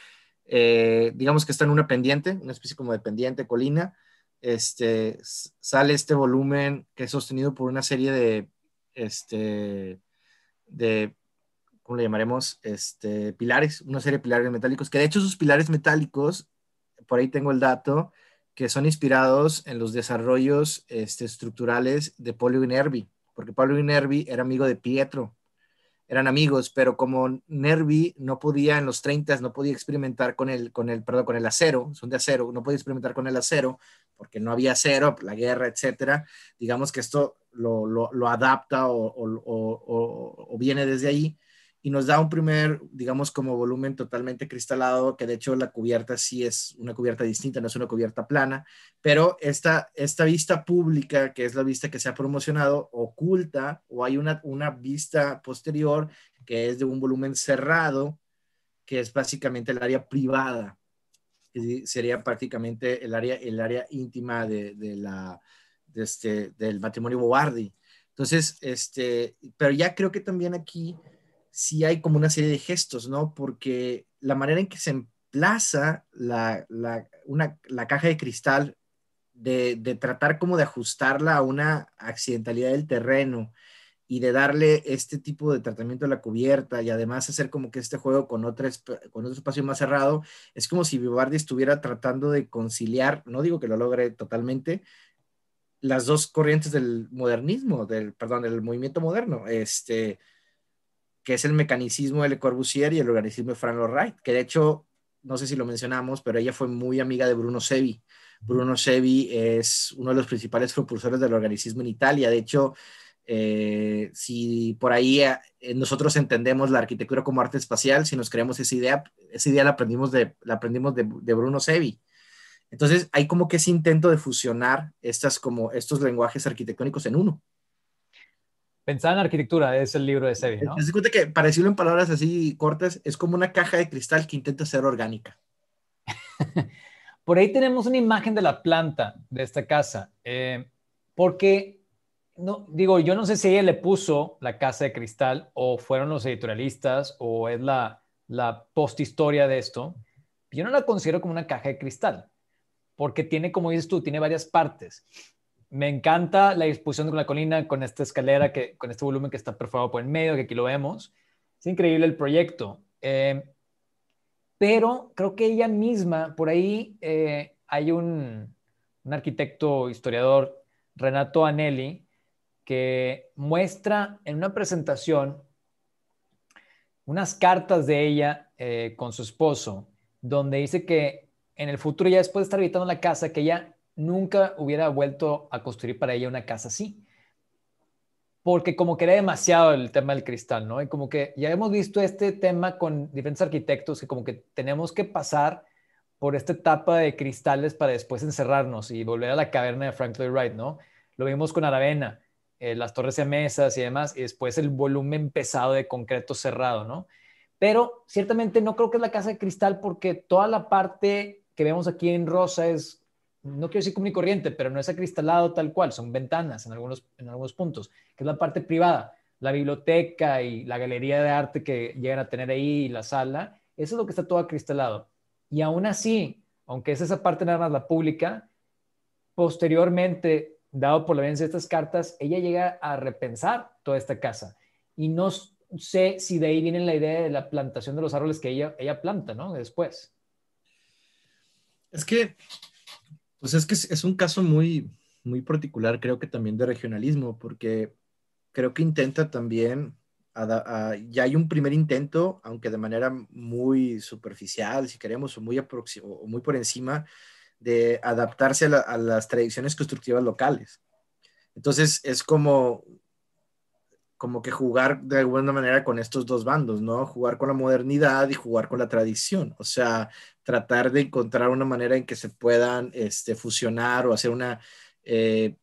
eh, digamos que está en una pendiente, una especie como de pendiente, colina, este, sale este volumen que es sostenido por una serie de este, de, ¿cómo le llamaremos? Este, pilares, una serie de pilares metálicos, que de hecho sus pilares metálicos, por ahí tengo el dato, que son inspirados en los desarrollos este, estructurales de Polio Nervi, porque Polio Nervi era amigo de Pietro, eran amigos, pero como Nervi no podía en los 30 no podía experimentar con el, con el, perdón, con el acero, son de acero, no podía experimentar con el acero, porque no había cero, la guerra, etcétera. Digamos que esto lo, adapta o, viene desde ahí y nos da un primer, digamos, como volumen totalmente cristalado, que de hecho la cubierta sí es una cubierta distinta, no es una cubierta plana, pero esta, esta vista pública, que es la vista que se ha promocionado, oculta o hay una, una vista posterior que es de un volumen cerrado, que es básicamente el área privada sería prácticamente el área, el área íntima de, de la, de este, del matrimonio Bobardi. Entonces, este, pero ya creo que también aquí sí hay como una serie de gestos, ¿no? Porque la manera en que se emplaza la, la, una, la caja de cristal, de, de, tratar como de ajustarla a una accidentalidad del terreno, y de darle este tipo de tratamiento a la cubierta y además hacer como que este juego con, con otro espacio más cerrado, es como si Vivardi estuviera tratando de conciliar, no digo que lo logre totalmente, las dos corrientes del modernismo, del, perdón, del movimiento moderno, este, que es el mecanicismo de Le Corbusier y el organismo de Lloyd Wright, que de hecho, no sé si lo mencionamos, pero ella fue muy amiga de Bruno Sevi. Bruno Sevi es uno de los principales propulsores del organismo en Italia. De hecho, eh, si por ahí eh, eh, nosotros entendemos la arquitectura como arte espacial, si nos creemos esa idea, esa idea la aprendimos de, la aprendimos de, Bruno Sevi. Entonces, hay como que ese intento de fusionar estas, como estos lenguajes arquitectónicos en uno. Pensar en arquitectura es el libro de Sevi, ¿no? que, para decirlo en palabras así cortas, es como una caja de cristal que intenta ser orgánica. [LAUGHS] por ahí tenemos una imagen de la planta de esta casa, porque no, digo, yo no sé si ella le puso la casa de cristal o fueron los editorialistas o es la, la posthistoria de esto. Yo no la considero como una caja de cristal, porque tiene, como dices tú, tiene varias partes. Me encanta la disposición con la colina, con esta escalera, que, con este volumen que está perforado por en medio, que aquí lo vemos. Es increíble el proyecto. Eh, pero creo que ella misma, por ahí eh, hay un, un arquitecto, historiador, Renato Anelli, que muestra en una presentación unas cartas de ella eh, con su esposo, donde dice que en el futuro, ya después de estar habitando la casa, que ella nunca hubiera vuelto a construir para ella una casa así. Porque como que era demasiado el tema del cristal, ¿no? Y como que ya hemos visto este tema con diferentes arquitectos, que como que tenemos que pasar por esta etapa de cristales para después encerrarnos y volver a la caverna de Frank Lloyd Wright, ¿no? Lo vimos con Aravena, eh, las torres de mesas y demás, y después el volumen pesado de concreto cerrado, ¿no? Pero ciertamente no creo que es la casa de cristal porque toda la parte que vemos aquí en rosa es, no quiero decir común y corriente, pero no es acristalado tal cual, son ventanas en algunos, en algunos puntos, que es la parte privada, la biblioteca y la galería de arte que llegan a tener ahí la sala, eso es lo que está todo acristalado. Y aún así, aunque es esa parte nada más la pública, posteriormente dado por la evidencia de estas cartas, ella llega a repensar toda esta casa. Y no sé si de ahí viene la idea de la plantación de los árboles que ella, ella planta, ¿no? Después. Es que, pues es que es, un caso muy, muy particular, creo que también de regionalismo, porque creo que intenta también, ya hay un primer intento, aunque de manera muy superficial, si queremos, o muy, o muy por encima, de adaptarse a, las tradiciones constructivas locales. Entonces es como, como que jugar de alguna manera con estos dos bandos, ¿no? Jugar con la modernidad y jugar con la tradición. O sea, tratar de encontrar una manera en que se puedan este, fusionar o hacer una, eh,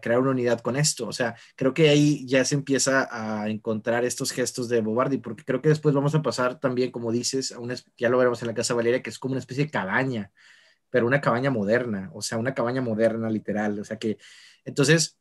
crear una unidad con esto. O sea, creo que ahí ya se empieza a encontrar estos gestos de Bobardi, porque creo que después vamos a pasar también, como dices, ya lo veremos en la Casa Valeria, que es como una especie de cabaña, pero una cabaña moderna, o sea, una cabaña moderna literal. O sea que, entonces,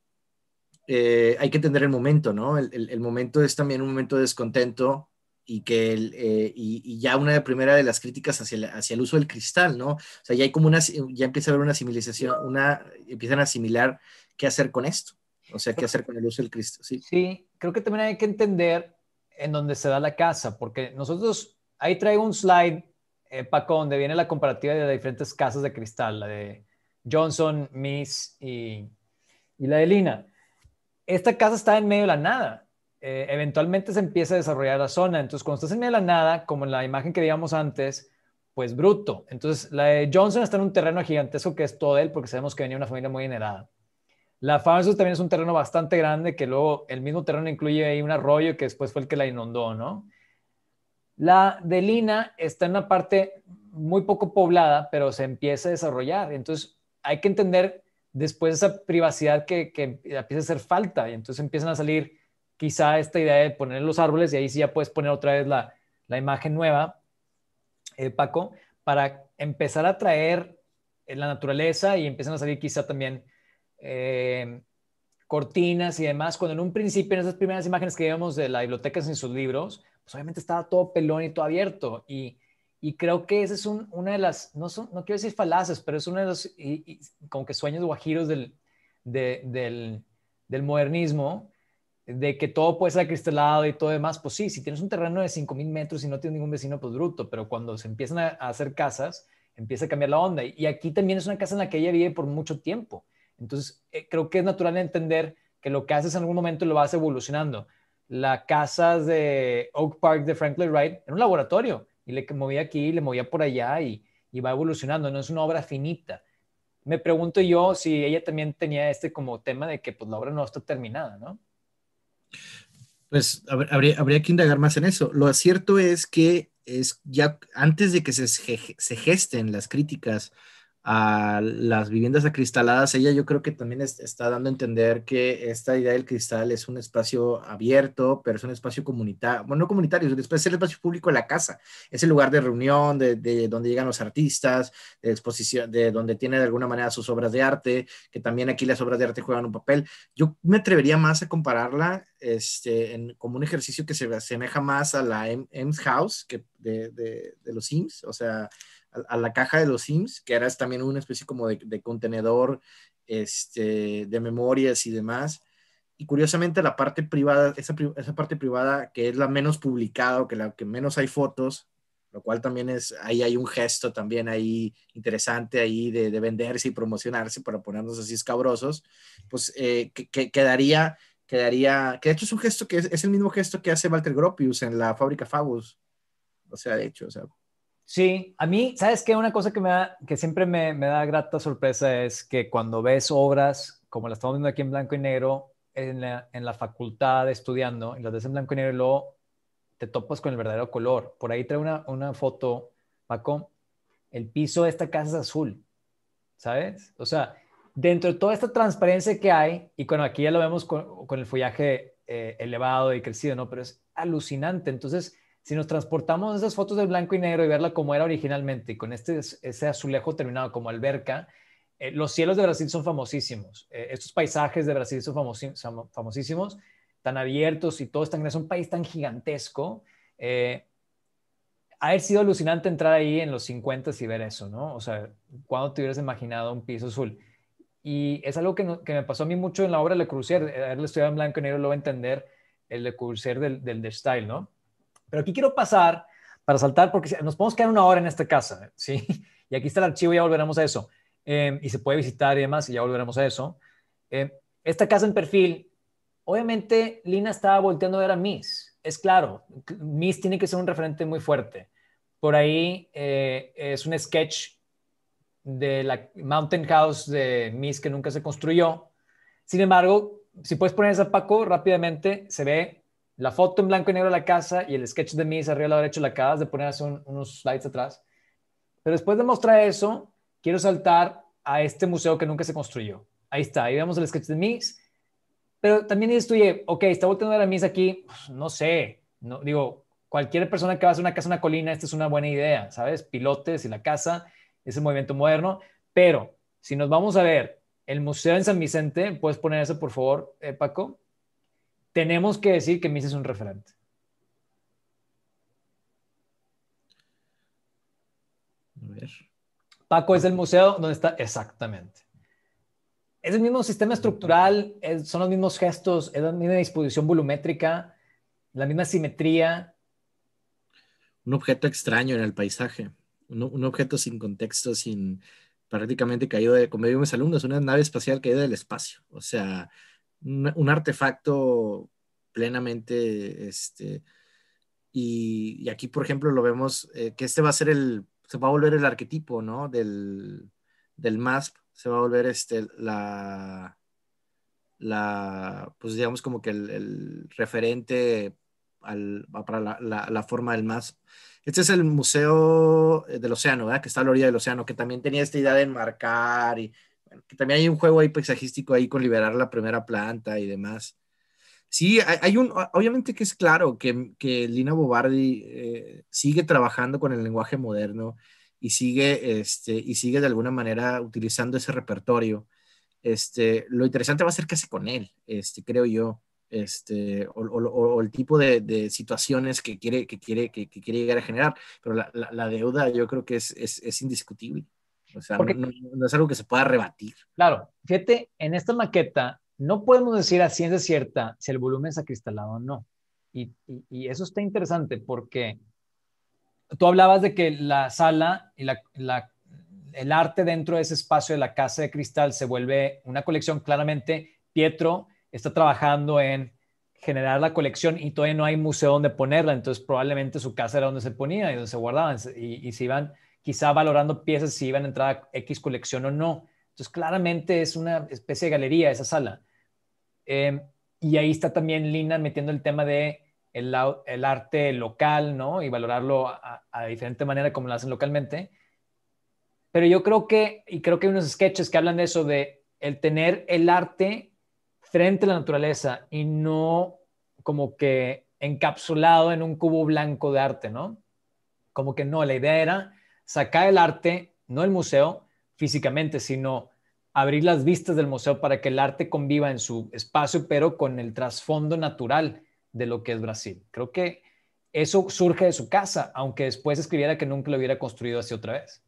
eh, hay que entender el momento, ¿no? El, el, momento es también un momento de descontento y que eh, y, ya una de primera de las críticas hacia el, hacia el uso del cristal, ¿no? O sea, ya hay como una, ya empieza a haber una civilización, una, empiezan a asimilar qué hacer con esto, o sea, qué hacer con el uso del cristal, ¿sí? Sí, creo que también hay que entender en dónde se da la casa, porque nosotros, ahí traigo un slide, eh, Paco, donde viene la comparativa de las diferentes casas de cristal, la de Johnson, Miss y, y la de Lina. Esta casa está en medio de la nada eh, eventualmente se empieza a desarrollar la zona. Entonces, cuando estás en medio de la nada, como en la imagen que veíamos antes, pues bruto. Entonces, la de Johnson está en un terreno gigantesco que es todo él, porque sabemos que venía una familia muy generada. La Farnsworth también es un terreno bastante grande, que luego el mismo terreno incluye ahí un arroyo que después fue el que la inundó, ¿no? La de Lina está en una parte muy poco poblada, pero se empieza a desarrollar. Entonces, hay que entender después esa privacidad que, que empieza a hacer falta. Y entonces empiezan a salir quizá esta idea de poner los árboles, y ahí sí ya puedes poner otra vez la, la imagen nueva, eh, Paco, para empezar a traer eh, la naturaleza y empiezan a salir quizá también eh, cortinas y demás, cuando en un principio, en esas primeras imágenes que vimos de la biblioteca sin sus libros, pues obviamente estaba todo pelón y todo abierto. Y, y creo que esa es un, una de las, no, no quiero decir falaces, pero es uno de los, como que sueños guajiros del, del, del modernismo, de que todo puede ser acristalado y todo demás, pues sí, si tienes un terreno de 5.000 metros y no tienes ningún vecino, pues bruto, pero cuando se empiezan a, hacer casas, empieza a cambiar la onda. Y aquí también es una casa en la que ella vive por mucho tiempo. Entonces, eh, creo que es natural entender que lo que haces en algún momento lo vas evolucionando. La casa de Oak Park de Frank Lloyd Wright era un laboratorio y le movía aquí, le movía por allá y, va evolucionando, no es una obra finita. Me pregunto yo si ella también tenía este como tema de que pues la obra no está terminada, ¿no? Pues habría, que indagar más en eso. Lo cierto es que es ya antes de que se, se gesten las críticas a las viviendas acristaladas, ella yo creo que también está dando a entender que esta idea del cristal es un espacio abierto, pero es un espacio comunitario, bueno, no comunitario, es el espacio público de la casa, es el lugar de reunión, de, donde llegan los artistas, de exposición, de donde tiene de alguna manera sus obras de arte, que también aquí las obras de arte juegan un papel. Yo me atrevería más a compararla este, como un ejercicio que se asemeja más a la em-, Ems House que de, de los Sims, o sea, a, la caja de los Sims, que era también una especie como de, contenedor este, de memorias y demás. Y curiosamente la parte privada, esa, parte privada que es la menos publicada o que la que menos hay fotos, lo cual también es, ahí hay un gesto también ahí interesante ahí de, venderse y promocionarse para ponernos así escabrosos, pues eh, que, quedaría, quedaría, que de hecho es un gesto que es, es el mismo gesto que hace Walter Gropius en la fábrica Fabus, o sea, de hecho, o sea, Sí, a mí, ¿sabes qué? Una cosa que, que siempre me, da grata sorpresa es que cuando ves obras, como las estamos viendo aquí en blanco y negro, en la, facultad estudiando, y las ves en blanco y negro y luego te topas con el verdadero color. Por ahí trae una, una foto, Paco, el piso de esta casa es azul, ¿sabes? O sea, dentro de toda esta transparencia que hay, y bueno, aquí ya lo vemos con, el follaje eh, elevado y crecido, ¿no? Pero es alucinante. Entonces, si nos transportamos esas fotos de blanco y negro y verla como era originalmente, con este, ese azulejo terminado como alberca, eh, los cielos de Brasil son famosísimos. Eh, estos paisajes de Brasil son, famosísimos, tan abiertos y todo es Es un país tan gigantesco. Eh, ha sido alucinante entrar ahí en los 50 y ver eso, ¿no? O sea, ¿cuándo te hubieras imaginado un piso azul? Y es algo que, que me pasó a mí mucho en la obra Le Crucier, haberlo estudiado en blanco y negro, lo a entender, el Le Crucier del, del, style, ¿no? Pero aquí quiero pasar para saltar, porque nos podemos quedar una hora en esta casa, ¿sí? [LAUGHS] Y aquí está el archivo, ya volveremos a eso. Em, y se puede visitar y demás, y ya volveremos a eso. Em, esta casa en perfil, obviamente Lina estaba volteando a ver a Miss. Es claro, Miss tiene que ser un referente muy fuerte. Por ahí eh, es un sketch de la Mountain House de Miss que nunca se construyó. Sin embargo, si puedes poner esa Paco rápidamente, se ve la foto en blanco y negro de la casa y el sketch de Miss arriba a la derecha, la acabas de poner hace unos slides atrás. Pero después de mostrar eso, quiero saltar a este museo que nunca se construyó. Ahí está, ahí vemos el sketch de Miss. Pero también dices ok, está volteando a ver a aquí, pues, no sé, no, digo, cualquier persona que va a hacer una casa una colina, esta es una buena idea, ¿sabes? Pilotes y la casa, ese movimiento moderno. Pero si nos vamos a ver el museo en San Vicente, puedes poner eso, por favor, eh, Paco tenemos que decir que Mises es un referente. A ver. Paco es el ah. museo donde está exactamente. Es el mismo sistema estructural, son los mismos gestos, es la misma disposición volumétrica, la misma simetría. Un objeto extraño en el paisaje, un, objeto sin contexto, sin prácticamente caído de, como vimos alumnos, una nave espacial caída del espacio. O sea, un, artefacto plenamente, este, y, aquí, por ejemplo, lo vemos, eh, que este va a ser el, se va a volver el arquetipo, ¿no? Del, del MASP, se va a volver este, la, la, pues digamos como que el, referente al, para la, la, forma del MASP. Este es el Museo eh, del Océano, ¿verdad? Que está a la orilla del océano, que también tenía esta idea de enmarcar y también hay un juego ahí paisajístico ahí con liberar la primera planta y demás. Sí, hay, un, obviamente que es claro que, que Lina Bobardi eh, sigue trabajando con el lenguaje moderno y sigue, este, y sigue de alguna manera utilizando ese repertorio. Este, lo interesante va a ser qué hace con él, este, creo yo, este, o, el tipo de, situaciones que quiere, que, quiere, que, quiere llegar a generar, pero la, deuda yo creo que es, es indiscutible. O sea, no, es algo que se pueda rebatir. Claro, fíjate, en esta maqueta no podemos decir a ciencia cierta si el volumen es acristalado o no. Y, eso está interesante porque tú hablabas de que la sala y el arte dentro de ese espacio de la casa de cristal se vuelve una colección. Claramente, Pietro está trabajando en generar la colección y todavía no hay museo donde ponerla, entonces probablemente su casa era donde se ponía y donde se guardaban y, y se iban quizá valorando piezas si iban a entrar a X colección o no. Entonces, claramente es una especie de galería esa sala. Em, y ahí está también Lina metiendo el tema de el, arte local, ¿no? Y valorarlo a, a, diferente manera como lo hacen localmente. Pero yo creo que, y creo que hay unos sketches que hablan de eso, de el tener el arte frente a la naturaleza y no como que encapsulado en un cubo blanco de arte, ¿no? Como que no, la idea era sacar el arte, no el museo físicamente, sino abrir las vistas del museo para que el arte conviva en su espacio, pero con el trasfondo natural de lo que es Brasil. Creo que eso surge de su casa, aunque después escribiera que nunca lo hubiera construido así otra vez.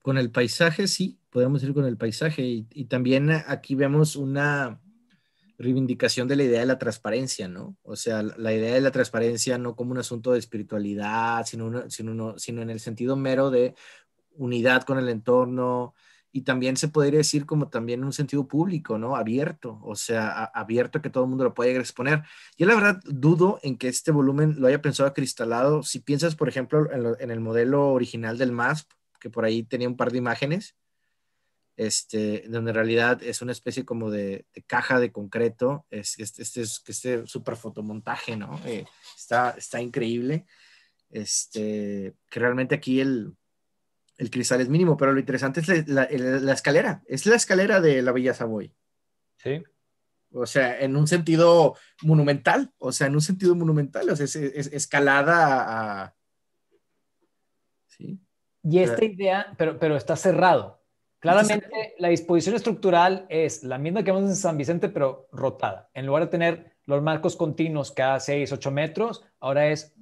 Con el, paisaje, sí, podemos ir con el paisaje. y también aquí vemos una, reivindicación de la idea de la transparencia, ¿no? O sea, la idea de la transparencia no como un asunto de espiritualidad, sino, sino, sino en el sentido mero de unidad con el entorno y también se podría decir como también un sentido público, ¿no? Abierto, o sea, a, abierto que todo el mundo lo pueda exponer. Yo la verdad dudo en que este volumen lo haya pensado acristalado. Si piensas, por ejemplo, en, en el modelo original del MASP, que por ahí tenía un par de imágenes, este, donde en realidad es una especie como de, caja de concreto, es, este, este, este super fotomontaje, ¿no? Eh, está, está increíble, este, que realmente aquí el, el cristal es mínimo, pero lo interesante es la, escalera, es la escalera de la Villa Savoy. Sí. O sea, en un sentido monumental, o sea, en un sentido monumental, o sea, es, escalada a... Sí. Y esta idea, pero, pero está cerrado, Claramente, la disposición estructural es la misma que vemos en San Vicente, pero rotada. En lugar de tener los marcos continuos cada 6, 8 metros, ahora es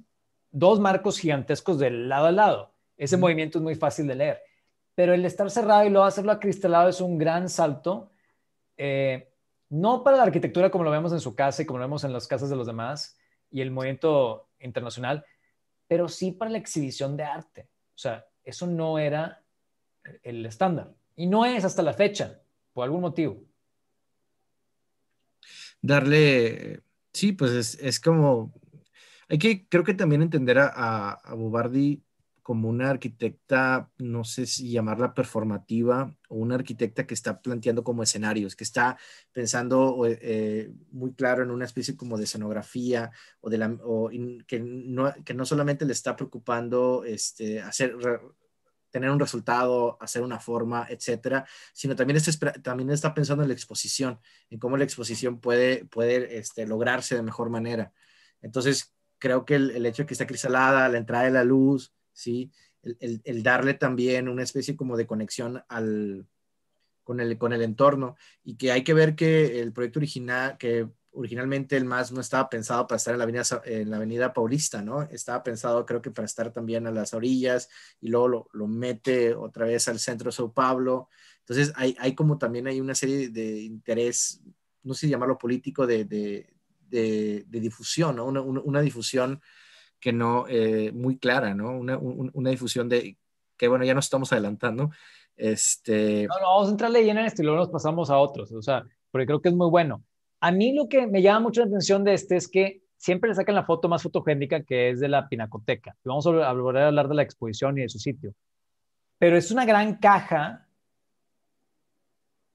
dos marcos gigantescos de lado a lado. Ese movimiento es muy fácil de leer. Pero el estar cerrado y luego hacerlo acristalado es un gran salto, eh, no para la arquitectura como lo vemos en su casa y como lo vemos en las casas de los demás y el movimiento internacional, pero sí para la exhibición de arte. O sea, eso no era el estándar. Y no es hasta la fecha, por algún motivo. Darle, sí, pues es, como, hay que, creo que también entender a, a Bobardi como una arquitecta, no sé si llamarla performativa, o una arquitecta que está planteando como escenarios, que está pensando eh, muy claro en una especie como de escenografía, o, de la, o que, no, que, no, solamente le está preocupando este, hacer, tener un resultado, hacer una forma, etcétera, sino también está, también está pensando en la exposición, en cómo la exposición puede, este, lograrse de mejor manera. Entonces, creo que el, hecho de que está cristalada, la entrada de la luz, ¿sí? El, darle también una especie como de conexión al, con, el, con el entorno y que hay que ver que el proyecto original, que originalmente el MAS no estaba pensado para estar en la, avenida, en la avenida Paulista, ¿no? Estaba pensado creo que para estar también a las orillas y luego lo, lo mete otra vez al centro de Sao Paulo. Entonces hay, hay, como también hay una serie de interés, no sé llamarlo político, de, difusión, ¿no? Una, difusión que no, eh, muy clara, ¿no? Una, difusión de, que bueno, ya nos estamos adelantando. Este... No, no, vamos a entrar leyendo en esto y luego nos pasamos a otros, o sea, porque creo que es muy bueno. A mí lo que me llama mucho la atención de este es que siempre le sacan la foto más fotogénica que es de la pinacoteca. Vamos a volver a hablar de la exposición y de su sitio. Pero es una gran caja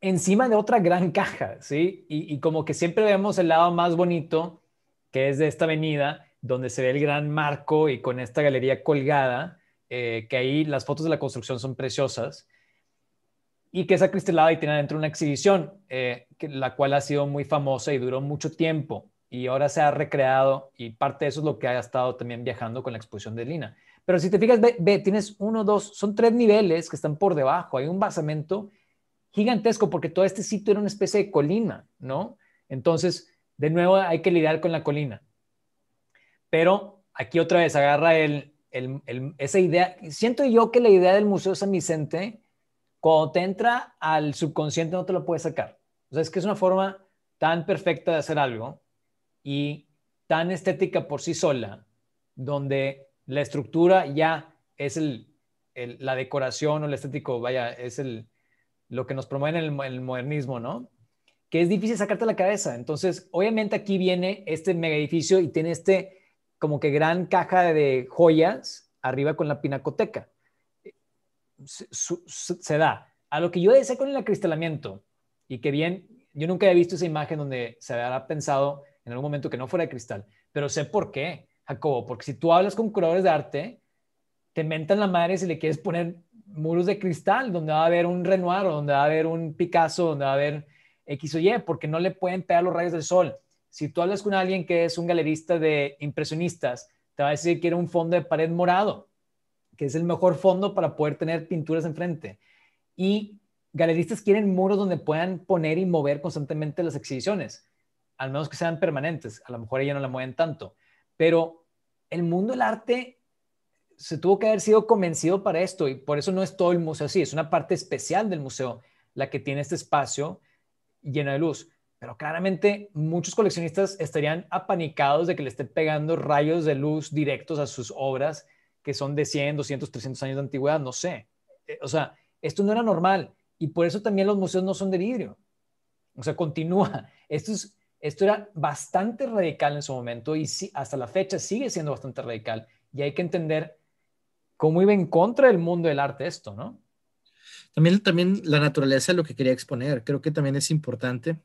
encima de otra gran caja, ¿sí? Y, como que siempre vemos el lado más bonito, que es de esta avenida, donde se ve el gran marco y con esta galería colgada, eh, que ahí las fotos de la construcción son preciosas y que esa cristalada y tiene adentro una exhibición, eh, la cual ha sido muy famosa y duró mucho tiempo y ahora se ha recreado y parte de eso es lo que ha estado también viajando con la exposición de Lina. Pero si te fijas, ve, tienes uno, dos, son tres niveles que están por debajo, hay un basamento gigantesco porque todo este sitio era una especie de colina, ¿no? Entonces, de nuevo hay que lidiar con la colina. Pero aquí otra vez agarra el, el, esa idea, siento yo que la idea del Museo San Vicente cuando te entra al subconsciente no te lo puedes sacar. O sea, es que es una forma tan perfecta de hacer algo y tan estética por sí sola, donde la estructura ya es el, la decoración o el estético, vaya, es el, lo que nos promueve en el modernismo, ¿no? Que es difícil sacarte la cabeza. Entonces, obviamente aquí viene este mega edificio y tiene este como que gran caja de joyas arriba con la pinacoteca se, da. A lo que yo decía con el acristalamiento, y que bien, yo nunca había visto esa imagen donde se había pensado en algún momento que no fuera de cristal, pero sé por qué, Jacobo, porque si tú hablas con curadores de arte, te mentan la madre si le quieres poner muros de cristal, donde va a haber un Renoir, o donde va a haber un Picasso, donde va a haber X o Y, porque no le pueden pegar los rayos del sol. Si tú hablas con alguien que es un galerista de impresionistas, te va a decir que quiere un fondo de pared morado que es el mejor fondo para poder tener pinturas enfrente. Y galeristas quieren muros donde puedan poner y mover constantemente las exhibiciones, al menos que sean permanentes. A lo mejor ella no la mueven tanto, pero el mundo del arte se tuvo que haber sido convencido para esto y por eso no es todo el museo así, es una parte especial del museo la que tiene este espacio lleno de luz. Pero claramente muchos coleccionistas estarían apanicados de que le esté pegando rayos de luz directos a sus obras que son de 100, 200, 300 años de antigüedad, no sé. Eh, o sea, esto no era normal y por eso también los museos no son de vidrio. O sea, [LAUGHS] continúa. Esto, esto era bastante radical en su momento y si hasta la fecha sigue siendo bastante radical. Y hay que entender cómo iba en contra del mundo del arte esto, ¿no? También, también la naturaleza es lo que quería exponer. Creo que también es importante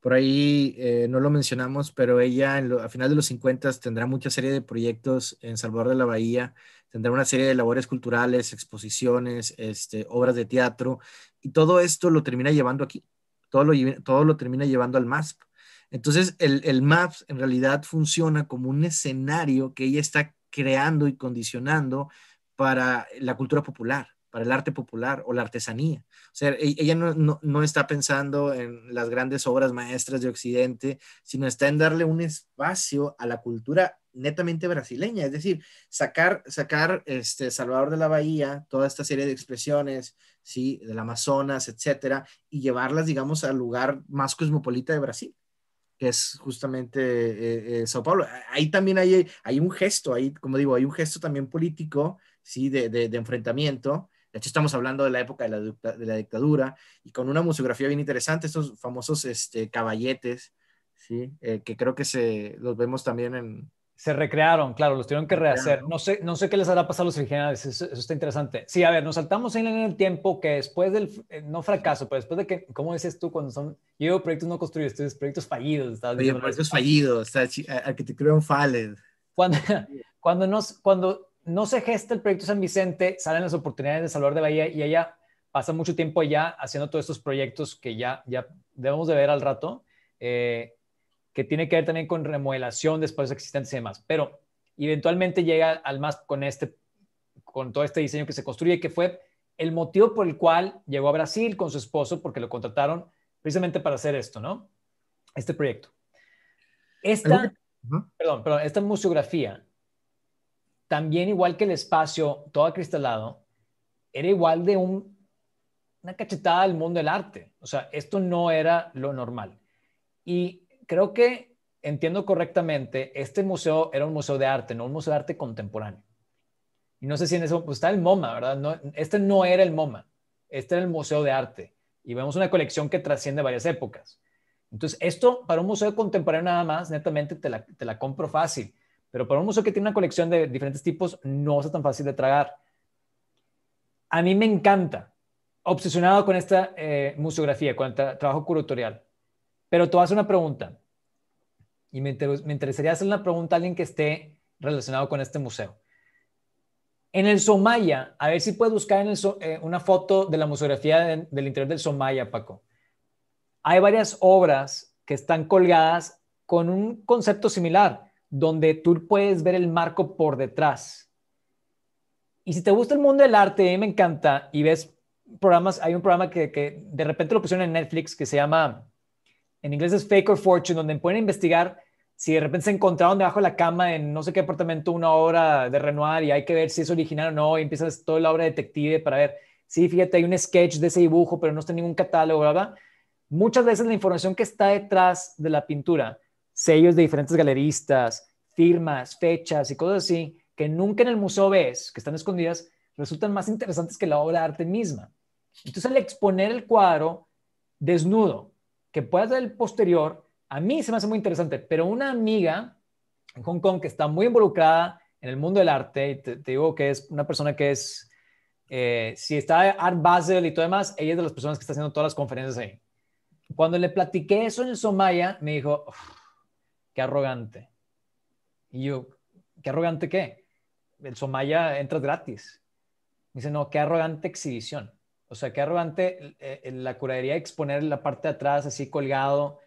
por ahí eh, no lo mencionamos, pero ella a final de los 50 tendrá mucha serie de proyectos en Salvador de la Bahía, tendrá una serie de labores culturales, exposiciones, este, obras de teatro, y todo esto lo termina llevando aquí, todo lo, termina llevando al MASP. Entonces, el, el en realidad funciona como un escenario que ella está creando y condicionando para la cultura popular para el arte popular o la artesanía. O sea, e-, ella no, no, está pensando en las grandes obras maestras de Occidente, sino está en darle un espacio a la cultura netamente brasileña, es decir, sacar, sacar este Salvador de la Bahía, toda esta serie de expresiones, ¿sí? del Amazonas, etcétera, y llevarlas, digamos, al lugar más cosmopolita de Brasil que es justamente eh, eh, Sao Paulo. Ahí también hay, hay un gesto, ahí, como digo, hay un gesto también político, ¿sí? de, de enfrentamiento, de hecho, estamos hablando de la época de la, de la dictadura y con una museografía bien interesante, estos famosos este, caballetes, ¿sí? Eh, que creo que se, los vemos también en... Se recrearon, claro, los tuvieron que rehacer. No sé, no sé qué les hará pasar a los originales, eso, está interesante. Sí, a ver, nos saltamos en el tiempo que después del, eh, no fracaso, pero después de que, ¿cómo dices tú cuando son, yo digo proyectos no construidos, tú proyectos fallidos? Oye, proyectos fallidos, arquitectura en Cuando, [LAUGHS] cuando, nos, cuando no se gesta el proyecto San Vicente, salen las oportunidades de Salvador de Bahía y ella pasa mucho tiempo allá haciendo todos estos proyectos que ya, ya debemos de ver al rato, eh, que tiene que ver también con remodelación de espacios existentes y demás. Pero eventualmente llega al más con este, con todo este diseño que se construye, que fue el motivo por el cual llegó a Brasil con su esposo, porque lo contrataron precisamente para hacer esto, ¿no? Este proyecto. Esta, perdón, esta museografía también igual que el espacio, todo acristalado, era igual de una cachetada al mundo del arte. O sea, esto no era lo normal. Y creo que entiendo correctamente, este museo era un museo de arte, no un museo de arte contemporáneo. Y no sé si en eso, pues está el MoMA, ¿verdad? No, este no era el MoMA, este era el museo de arte. Y vemos una colección que trasciende varias épocas. Entonces, esto para un museo contemporáneo nada más, netamente te la, te la compro fácil. Pero para un museo que tiene una colección de diferentes tipos, no es tan fácil de tragar. A mí me encanta, obsesionado con esta eh, museografía, con el trabajo curatorial. Pero te voy una pregunta. Y me, interesaría hacer una pregunta a alguien que esté relacionado con este museo. En el Somaya, a ver si puedes buscar eh, una foto de la museografía del interior del Somaya, Paco. Hay varias obras que están colgadas con un concepto similar donde tú puedes ver el marco por detrás. Y si te gusta el mundo del arte, a mí me encanta, y ves programas, hay un programa que, de repente lo pusieron en Netflix que se llama, en inglés es Fake or Fortune, donde pueden investigar si de repente se encontraron debajo de la cama en no sé qué apartamento una obra de Renoir y hay que ver si es original o no, y empiezas toda la obra detective para ver, sí, fíjate, hay un sketch de ese dibujo, pero no está en ningún catálogo, ¿verdad? Muchas veces la información que está detrás de la pintura sellos de diferentes galeristas, firmas, fechas y cosas así que nunca en el museo ves, que están escondidas, resultan más interesantes que la obra de arte misma. Entonces, al exponer el cuadro desnudo, que puedas ver el posterior, a mí se me hace muy interesante, pero una amiga en Hong Kong que está muy involucrada en el mundo del arte, y te, digo que es una persona que es, eh, si está Art Basel y todo demás, ella es de las personas que está haciendo todas las conferencias ahí. Cuando le platiqué eso en el Somaya, me dijo, qué arrogante. Y yo, ¿qué arrogante qué? El Somaya entras gratis. dice, no, qué arrogante exhibición. O sea, qué arrogante eh, eh, la curadería exponer la parte de atrás así colgado.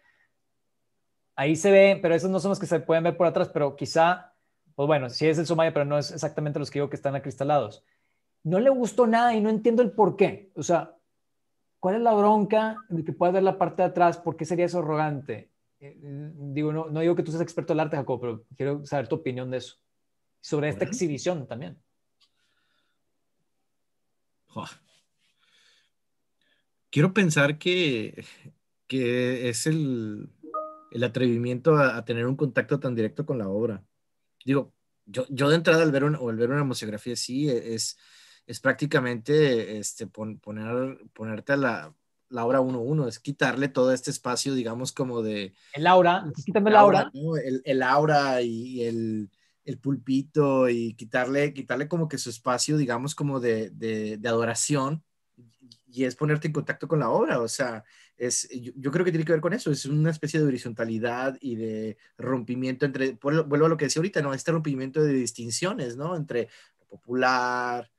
Ahí se ve, pero esos no son los que se pueden ver por atrás, pero quizá, pues bueno, sí es el Somaya, pero no es exactamente los que digo que están acristalados. No le gustó nada y no entiendo el por qué. O sea, ¿cuál es la bronca de que puedes ver la parte de atrás? ¿Por qué sería eso arrogante? Eh, digo, no, digo que tú seas experto en arte, Jacobo, pero quiero saber tu opinión de eso. Sobre esta exhibición también. Quiero pensar que, que es el, atrevimiento a, tener un contacto tan directo con la obra. Digo, yo, de entrada al ver, una, o al ver una museografía así e, es, es prácticamente este, poner, ponerte a la, la obra 1-1, es quitarle todo este espacio, digamos, como de... El aura, estás quitando el aura. El, el, aura y el, el, pulpito y quitarle, quitarle como que su espacio, digamos, como de, de, adoración y es ponerte en contacto con la obra, o sea, es, yo, creo que tiene que ver con eso, es una especie de horizontalidad y de rompimiento entre, vuelvo a lo que decía ahorita, ¿no? Este rompimiento de distinciones, ¿no? Entre popular,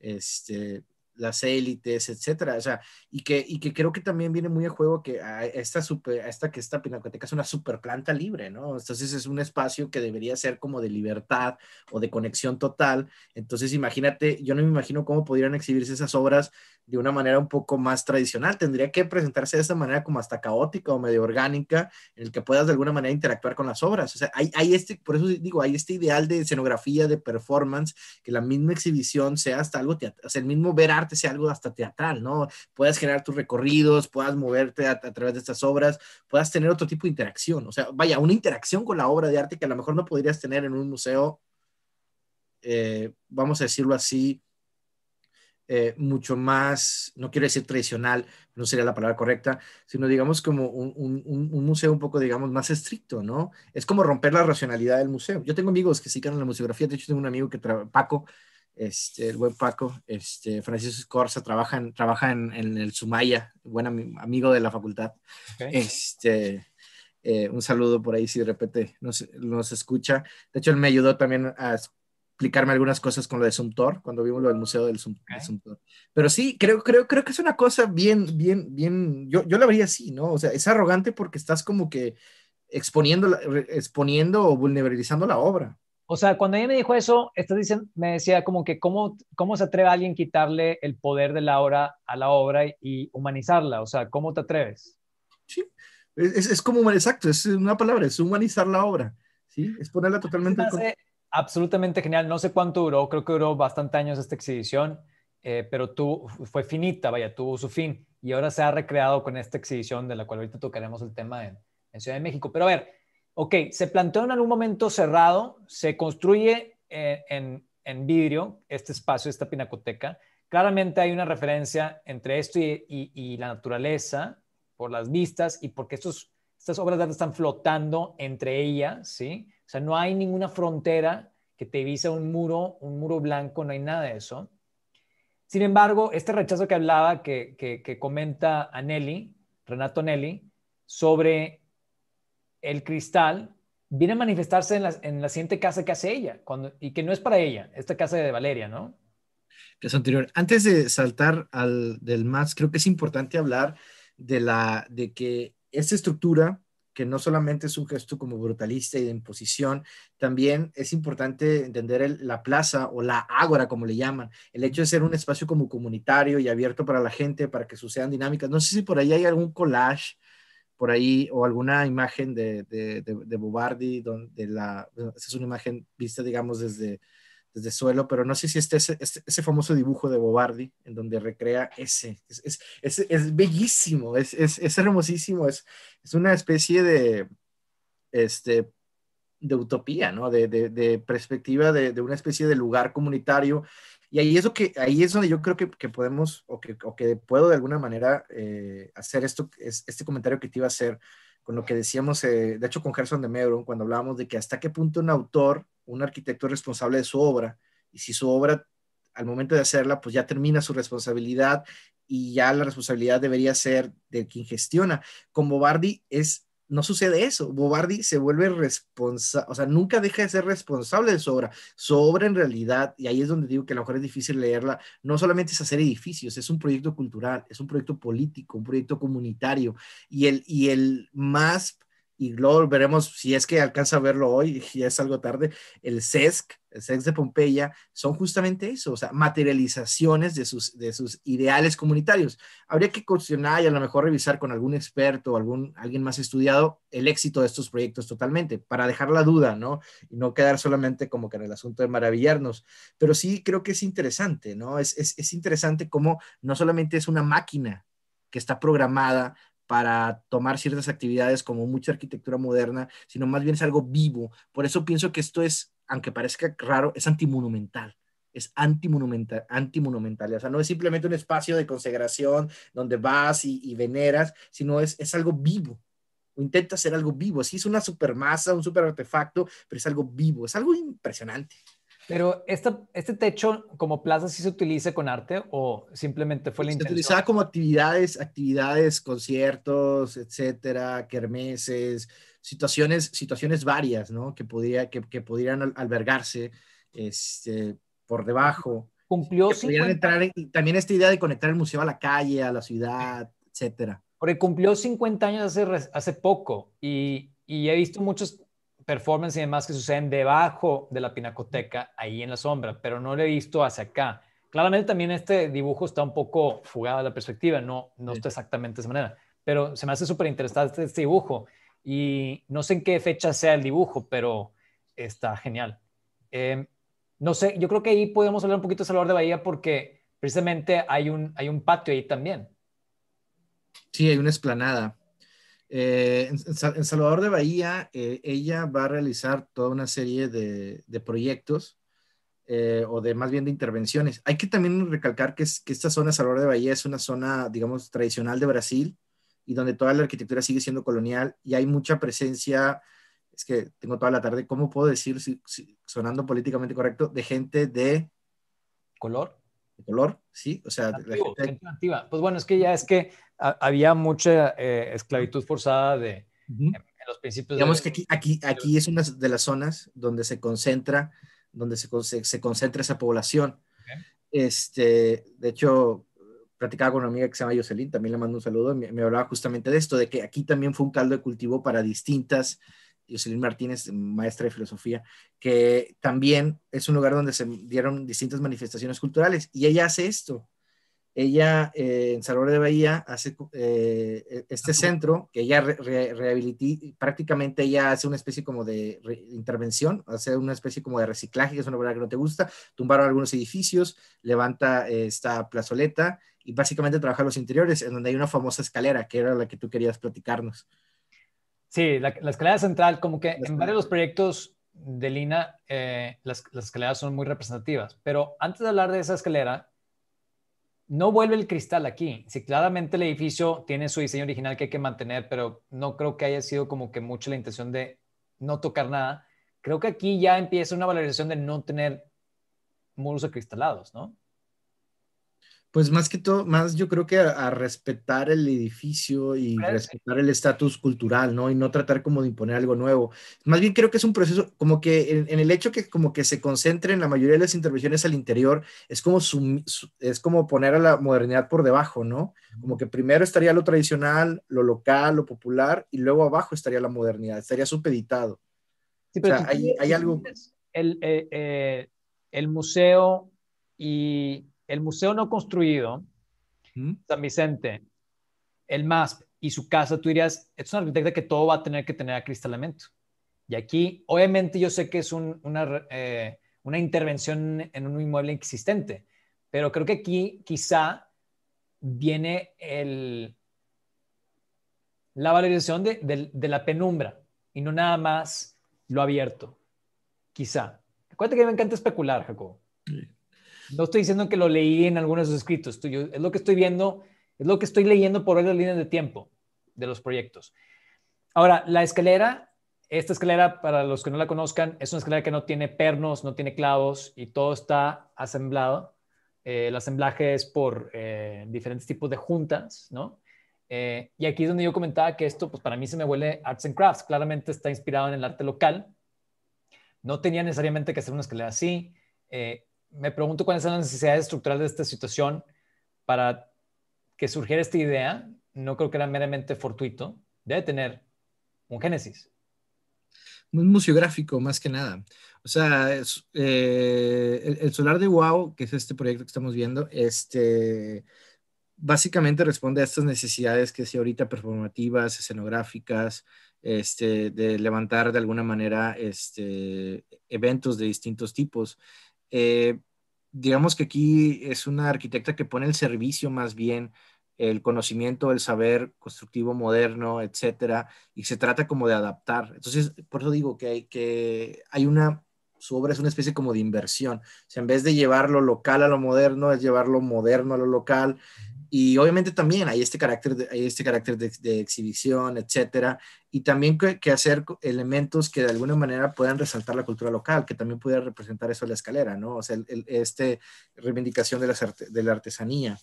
este, las élites, etcétera. O sea, y que, creo que también viene muy a juego que esta, super, esta que esta pinacoteca es una super planta libre, ¿no? Entonces es un espacio que debería ser como de libertad o de conexión total. Entonces imagínate, yo no me imagino cómo podrían exhibirse esas obras de una manera un poco más tradicional. Tendría que presentarse de esa manera como hasta caótica o medio orgánica, en el que puedas de alguna manera interactuar con las obras. O sea, hay, este, por eso digo, hay este ideal de escenografía, de performance, que la misma exhibición sea hasta algo, que o el mismo ver arte sea algo hasta teatral, ¿no? Puedes generar tus recorridos, puedas moverte a, través de estas obras, puedas tener otro tipo de interacción, o sea, vaya, una interacción con la obra de arte que a lo mejor no podrías tener en un museo, eh, vamos a decirlo así, eh, mucho más, no quiero decir tradicional, no sería la palabra correcta, sino digamos como un, museo un poco, digamos, más estricto, ¿no? Es como romper la racionalidad del museo. Yo tengo amigos que sí en la museografía, de hecho tengo un amigo que, trabaja, Paco, este, el buen Paco, este, Francisco Escorza, trabaja, en, trabaja en, el Sumaya, buen amigo de la facultad. Este, eh, un saludo por ahí si de repente nos, escucha. De hecho, él me ayudó también a explicarme algunas cosas con lo de Sumtor, cuando vimos lo del Museo del Sumtor. Pero sí, creo, creo, creo que es una cosa bien, bien, bien, yo, yo la vería así, ¿no? O sea, es arrogante porque estás como que exponiendo, exponiendo o vulnerabilizando la obra. O sea, cuando ella me dijo eso, dicen, me decía como que cómo, cómo se atreve a alguien quitarle el poder de la obra a la obra y, humanizarla. O sea, ¿cómo te atreves? Sí, es, es, como, exacto, es una palabra, es humanizar la obra. Sí, es ponerla totalmente... absolutamente genial. No sé cuánto duró, creo que duró bastantes años esta exhibición, eh, pero tú, fue finita, vaya, tuvo su fin. Y ahora se ha recreado con esta exhibición de la cual ahorita tocaremos el tema en Ciudad de México. Pero a ver, ok, se planteó en algún momento cerrado, se construye eh, en, vidrio este espacio, esta pinacoteca. Claramente hay una referencia entre esto y, la naturaleza, por las vistas y porque estos, estas obras de arte están flotando entre ellas, ¿sí? O sea, no hay ninguna frontera que te visa un muro, un muro blanco, no hay nada de eso. Sin embargo, este rechazo que hablaba, que, que comenta a Renato Nelly, sobre el cristal viene a manifestarse en la, siguiente casa que hace ella, cuando, y que no es para ella, esta casa de Valeria, ¿no? Que anterior. Antes de saltar al del más, creo que es importante hablar de, la, de que esta estructura, que no solamente es un gesto como brutalista y de imposición, también es importante entender la plaza o la ágora, como le llaman, el hecho de ser un espacio como comunitario y abierto para la gente, para que sucedan dinámicas. No sé si por ahí hay algún collage por ahí o alguna imagen de, de, de, Bobardi, donde la, es una imagen vista, digamos, desde, desde suelo, pero no sé si este, ese, este, ese famoso dibujo de Bobardi, en donde recrea ese, es, es, es, bellísimo, es, es, hermosísimo, es, es una especie de, este, de utopía, ¿no? De, de, de perspectiva de, de, una especie de lugar comunitario y ahí, eso que, ahí es donde yo creo que, podemos o que, puedo de alguna manera eh, hacer esto, este comentario que te iba a hacer con lo que decíamos, eh, de hecho con Gerson de Meuron, cuando hablábamos de que hasta qué punto un autor, un arquitecto es responsable de su obra, y si su obra al momento de hacerla, pues ya termina su responsabilidad y ya la responsabilidad debería ser de quien gestiona. Como Bardi es no sucede eso. Bobardi se vuelve responsable, o sea, nunca deja de ser responsable de su obra. Su obra en realidad, y ahí es donde digo que a lo mejor es difícil leerla, no solamente es hacer edificios, es un proyecto cultural, es un proyecto político, un proyecto comunitario. Y el, y el más y luego veremos si es que alcanza a verlo hoy, [LAUGHS] ya es algo tarde, el CESC, el CESC de Pompeya, son justamente eso, o sea, materializaciones de sus, de sus ideales comunitarios. Habría que cuestionar y a lo mejor revisar con algún experto o algún, alguien más estudiado el éxito de estos proyectos totalmente, para dejar la duda, ¿no? Y no quedar solamente como que en el asunto de maravillarnos, pero sí creo que es interesante, ¿no? Es, es, es interesante cómo no solamente es una máquina que está programada para tomar ciertas actividades como mucha arquitectura moderna, sino más bien es algo vivo. Por eso pienso que esto es, aunque parezca raro, es antimonumental. Es antimonumental, O sea, no es simplemente un espacio de consagración donde vas y, veneras, sino es, es algo vivo. O intenta ser algo vivo. Sí, es una supermasa, un super artefacto, pero es algo vivo. Es algo impresionante. Pero este techo como plaza sí se utiliza con arte o simplemente fue la intención. Se utilizaba como actividades, actividades, conciertos, etcétera, kermeses, situaciones, situaciones varias, ¿no? Que, podría, que, pudieran albergarse este, por debajo. Cumplió. 50... entrar también esta idea de conectar el museo a la calle, a la ciudad, etcétera. Porque cumplió 50 años hace, hace poco y, y he visto muchos performance y demás que suceden debajo de la pinacoteca, ahí en la sombra, pero no lo he visto hacia acá. Claramente también este dibujo está un poco fugado de la perspectiva, no, no está exactamente de esa manera, pero se me hace súper interesante este dibujo y no sé en qué fecha sea el dibujo, pero está genial. Em, no sé, yo creo que ahí podemos hablar un poquito de Salvador de Bahía porque precisamente hay un, hay un patio ahí también. Sí, hay una esplanada. Eh, en, Salvador de Bahía, eh, ella va a realizar toda una serie de, proyectos eh, o de más bien de intervenciones. Hay que también recalcar que, es, esta zona, Salvador de Bahía, es una zona, digamos, tradicional de Brasil y donde toda la arquitectura sigue siendo colonial y hay mucha presencia, es que tengo toda la tarde, ¿cómo puedo decir, sonando políticamente correcto, de gente de... ¿Color? de color, ¿sí? O sea, gente... Pues bueno, es que ya es que había mucha eh, esclavitud forzada de, en, los principios. Digamos que aquí, aquí, aquí es una de las zonas donde se concentra, donde se, concentra esa población. Este, de hecho, platicaba con una amiga que se llama Jocelyn, también le mando un saludo, me, hablaba justamente de esto, de que aquí también fue un caldo de cultivo para distintas Jocelyn Martínez, maestra de filosofía, que también es un lugar donde se dieron distintas manifestaciones culturales y ella hace esto. Ella eh, en Salvador de Bahía hace eh, e-, este centro que ella rehabilita. prácticamente ella hace una especie como de intervención, hace una especie como de reciclaje, que es una obra que no te gusta, tumbaron algunos edificios, levanta eh, esta plazoleta y básicamente trabaja los interiores, en donde hay una famosa escalera, que era la que tú querías platicarnos. Sí, la, escalera central, como que en varios de los proyectos de Lina, eh, las, escaleras son muy representativas. Pero antes de hablar de esa escalera, no vuelve el cristal aquí. Si claramente el edificio tiene su diseño original que hay que mantener, pero no creo que haya sido como que mucho la intención de no tocar nada. Creo que aquí ya empieza una valorización de no tener muros acristalados, ¿no? Pues más que todo, más yo creo que a, respetar el edificio y respetar el estatus cultural, ¿no? Y no tratar como de imponer algo nuevo. Más bien creo que es un proceso, como que en, el hecho que como que se concentre en la mayoría de las intervenciones al interior, es como, es como poner a la modernidad por debajo, ¿no? Como que primero estaría lo tradicional, lo local, lo popular, y luego abajo estaría la modernidad, estaría supeditado. Sí, pero hay, algo... El, eh, eh, el museo y el Museo No Construido, San Vicente, el MASP y su casa, tú dirías, es un arquitecto que todo va a tener que tener acristalamiento. Y aquí, obviamente, yo sé que es eh, una, intervención en un inmueble existente, pero creo que aquí quizá viene el, la valorización de, la penumbra y no nada más lo abierto, quizá. Acuérdate que me encanta especular, Jacob. Sí. No estoy diciendo que lo leí en algunos de sus escritos, es lo que estoy viendo, es lo que estoy leyendo por las líneas de tiempo de los proyectos. Ahora, la escalera, esta escalera, para los que no la conozcan, es una escalera que no tiene pernos, no tiene clavos y todo está asemblado. Eh, el asamblaje es por eh, diferentes tipos de juntas, ¿no? Eh, y aquí es donde yo comentaba que esto, pues para mí se me huele arts and crafts, claramente está inspirado en el arte local. No tenía necesariamente que hacer una escalera así. Eh, me pregunto cuáles son las necesidades estructurales de esta situación para que surgiera esta idea. No creo que era meramente fortuito. Debe tener un génesis. Un museográfico, más que nada. O sea, eh, el, Solar de Wow, que es este proyecto que estamos viendo, este, básicamente responde a estas necesidades que sea ahorita performativas, escenográficas, este, de levantar de alguna manera este, eventos de distintos tipos. Eh, digamos que aquí es una arquitecta que pone el servicio más bien, el conocimiento, el saber constructivo moderno, etcétera, y se trata como de adaptar. Entonces, por eso digo que hay, que hay una, su obra es una especie como de inversión. O sea, en vez de llevar lo local a lo moderno, es llevar lo moderno a lo local. Y obviamente también hay este carácter de, este carácter de exhibición, etcétera y también que, hacer elementos que de alguna manera puedan resaltar la cultura local, que también pudiera representar eso en la escalera, ¿no? O sea, esta este reivindicación de, de la artesanía.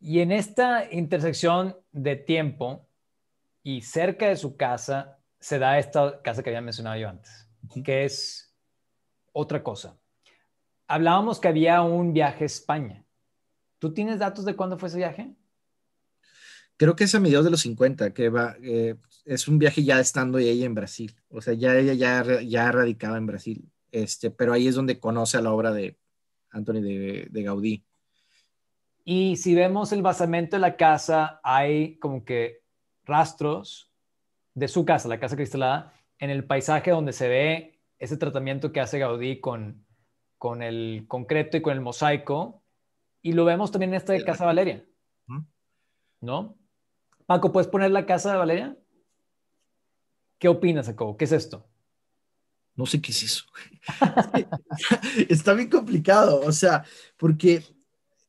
Y en esta intersección de tiempo y cerca de su casa se da esta casa que había mencionado yo antes, que es otra cosa. Hablábamos que había un viaje a España. ¿Tú tienes datos de cuándo fue ese viaje? creo que es a mediados de los 50, que va, eh, es un viaje ya estando ella en Brasil, o sea, ya ella ya, ya radicada en Brasil, este, pero ahí es donde conoce a la obra de Anthony de, Gaudí. Y si vemos el basamento de la casa, hay como que rastros de su casa, la casa cristalada, en el paisaje donde se ve ese tratamiento que hace Gaudí con, con el concreto y con el mosaico. Y lo vemos también en esta de Casa Valeria, ¿no? Paco, ¿puedes poner la casa de Valeria? ¿Qué opinas, Jacobo? ¿Qué es esto? No sé qué es eso. [LAUGHS] Está bien complicado, o sea, porque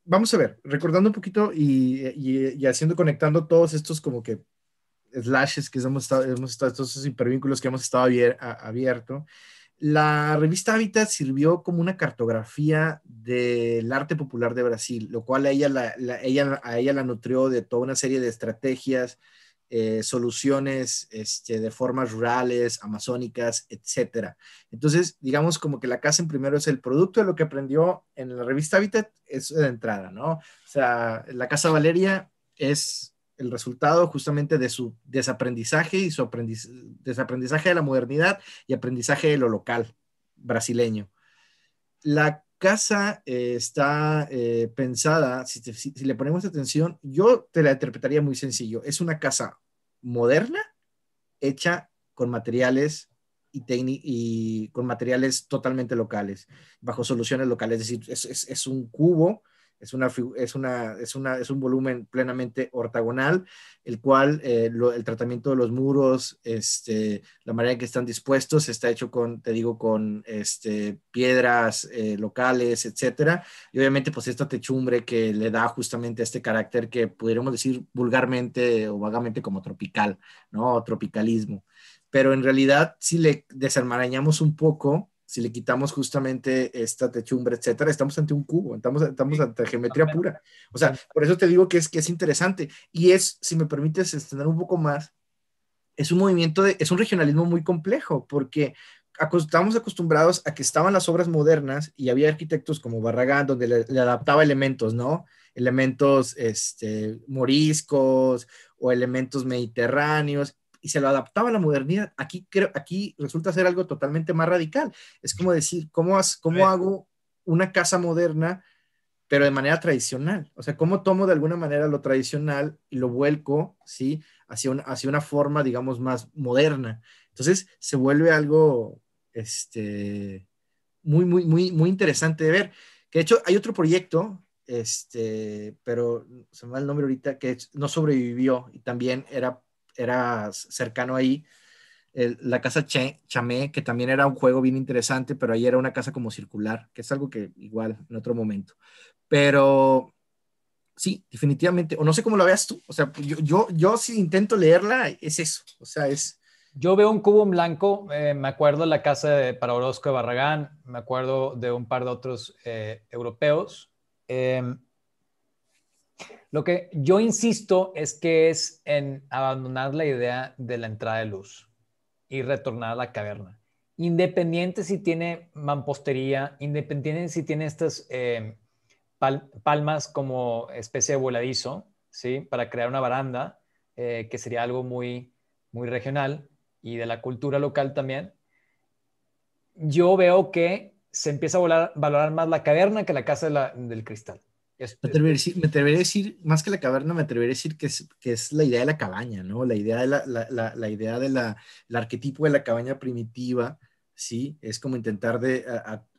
vamos a ver, recordando un poquito y, y, y haciendo, conectando todos estos como que slashes que hemos estado, hemos estado esos hipervínculos que hemos estado abiertos, abierto, la revista Habitat sirvió como una cartografía del arte popular de Brasil, lo cual a ella la, nutrió de toda una serie de estrategias, eh, soluciones este, de formas rurales, amazónicas, etc. Entonces, digamos como que la casa en primero es el producto de lo que aprendió en la revista Habitat, es de entrada, ¿no? O sea, la casa Valeria es el resultado justamente de su desaprendizaje y su aprendiz, desaprendizaje de la modernidad y aprendizaje de lo local brasileño. La casa eh, está eh, pensada, si, le ponemos atención, yo te la interpretaría muy sencillo. Es una casa moderna, hecha con materiales y, con materiales totalmente locales, bajo soluciones locales. Es decir, es un cubo es, una, es, una, es, una, es un volumen plenamente ortogonal, el cual eh, el tratamiento de los muros, este, la manera en que están dispuestos, está hecho con, te digo, con este, piedras eh, locales, etcétera. Y obviamente, pues esta techumbre que le da justamente este carácter que pudiéramos decir vulgarmente o vagamente como tropical, ¿no? tropicalismo. Pero en realidad, si le desarmarañamos un poco, si le quitamos justamente esta techumbre, etcétera, estamos ante un cubo, estamos, estamos ante geometría pura. O sea, por eso te digo que es, que es interesante. Y es, si me permites extender un poco más, es un movimiento, de, es un regionalismo muy complejo, porque estamos acostumbrados a que estaban las obras modernas y había arquitectos como Barragán donde le, adaptaba elementos, ¿no? Elementos este, moriscos o elementos mediterráneos y se lo adaptaba a la modernidad. Aquí, creo, aquí resulta ser algo totalmente más radical. Es como decir, ¿cómo, has, cómo hago una casa moderna, pero de manera tradicional? O sea, ¿cómo tomo de alguna manera lo tradicional y lo vuelco, ¿sí? Hacia, hacia una forma, digamos, más moderna. Entonces, se vuelve algo, este, muy, muy, muy, muy interesante de ver. Que de hecho, hay otro proyecto este, pero se me va el nombre ahorita, que no sobrevivió y también era era cercano ahí. Eh, la casa Chame, Chamé, que también era un juego bien interesante, pero ahí era una casa como circular, que es algo que igual en otro momento. Pero sí, definitivamente, o no sé cómo lo veas tú, o sea, yo, yo, yo si intento leerla, es eso, o sea, es... Yo veo un cubo en blanco, eh, me acuerdo de la casa de, para Orozco de Barragán, me acuerdo de un par de otros eh, europeos. Eh, lo que yo insisto es que es en abandonar la idea de la entrada de luz y retornar a la caverna. Independiente si tiene mampostería, independiente si tiene estas eh, palmas como especie de voladizo, ¿sí? Para crear una baranda, eh, que sería algo muy, muy regional y de la cultura local también. Yo veo que se empieza a valorar más la caverna que la casa del cristal. Este, me, atrevería a decir, más que la caverna, me atrevería a decir que es, que es la idea de la cabaña, ¿no? La idea de la, la, la, idea de la, el arquetipo de la cabaña primitiva, ¿sí? Es como intentar de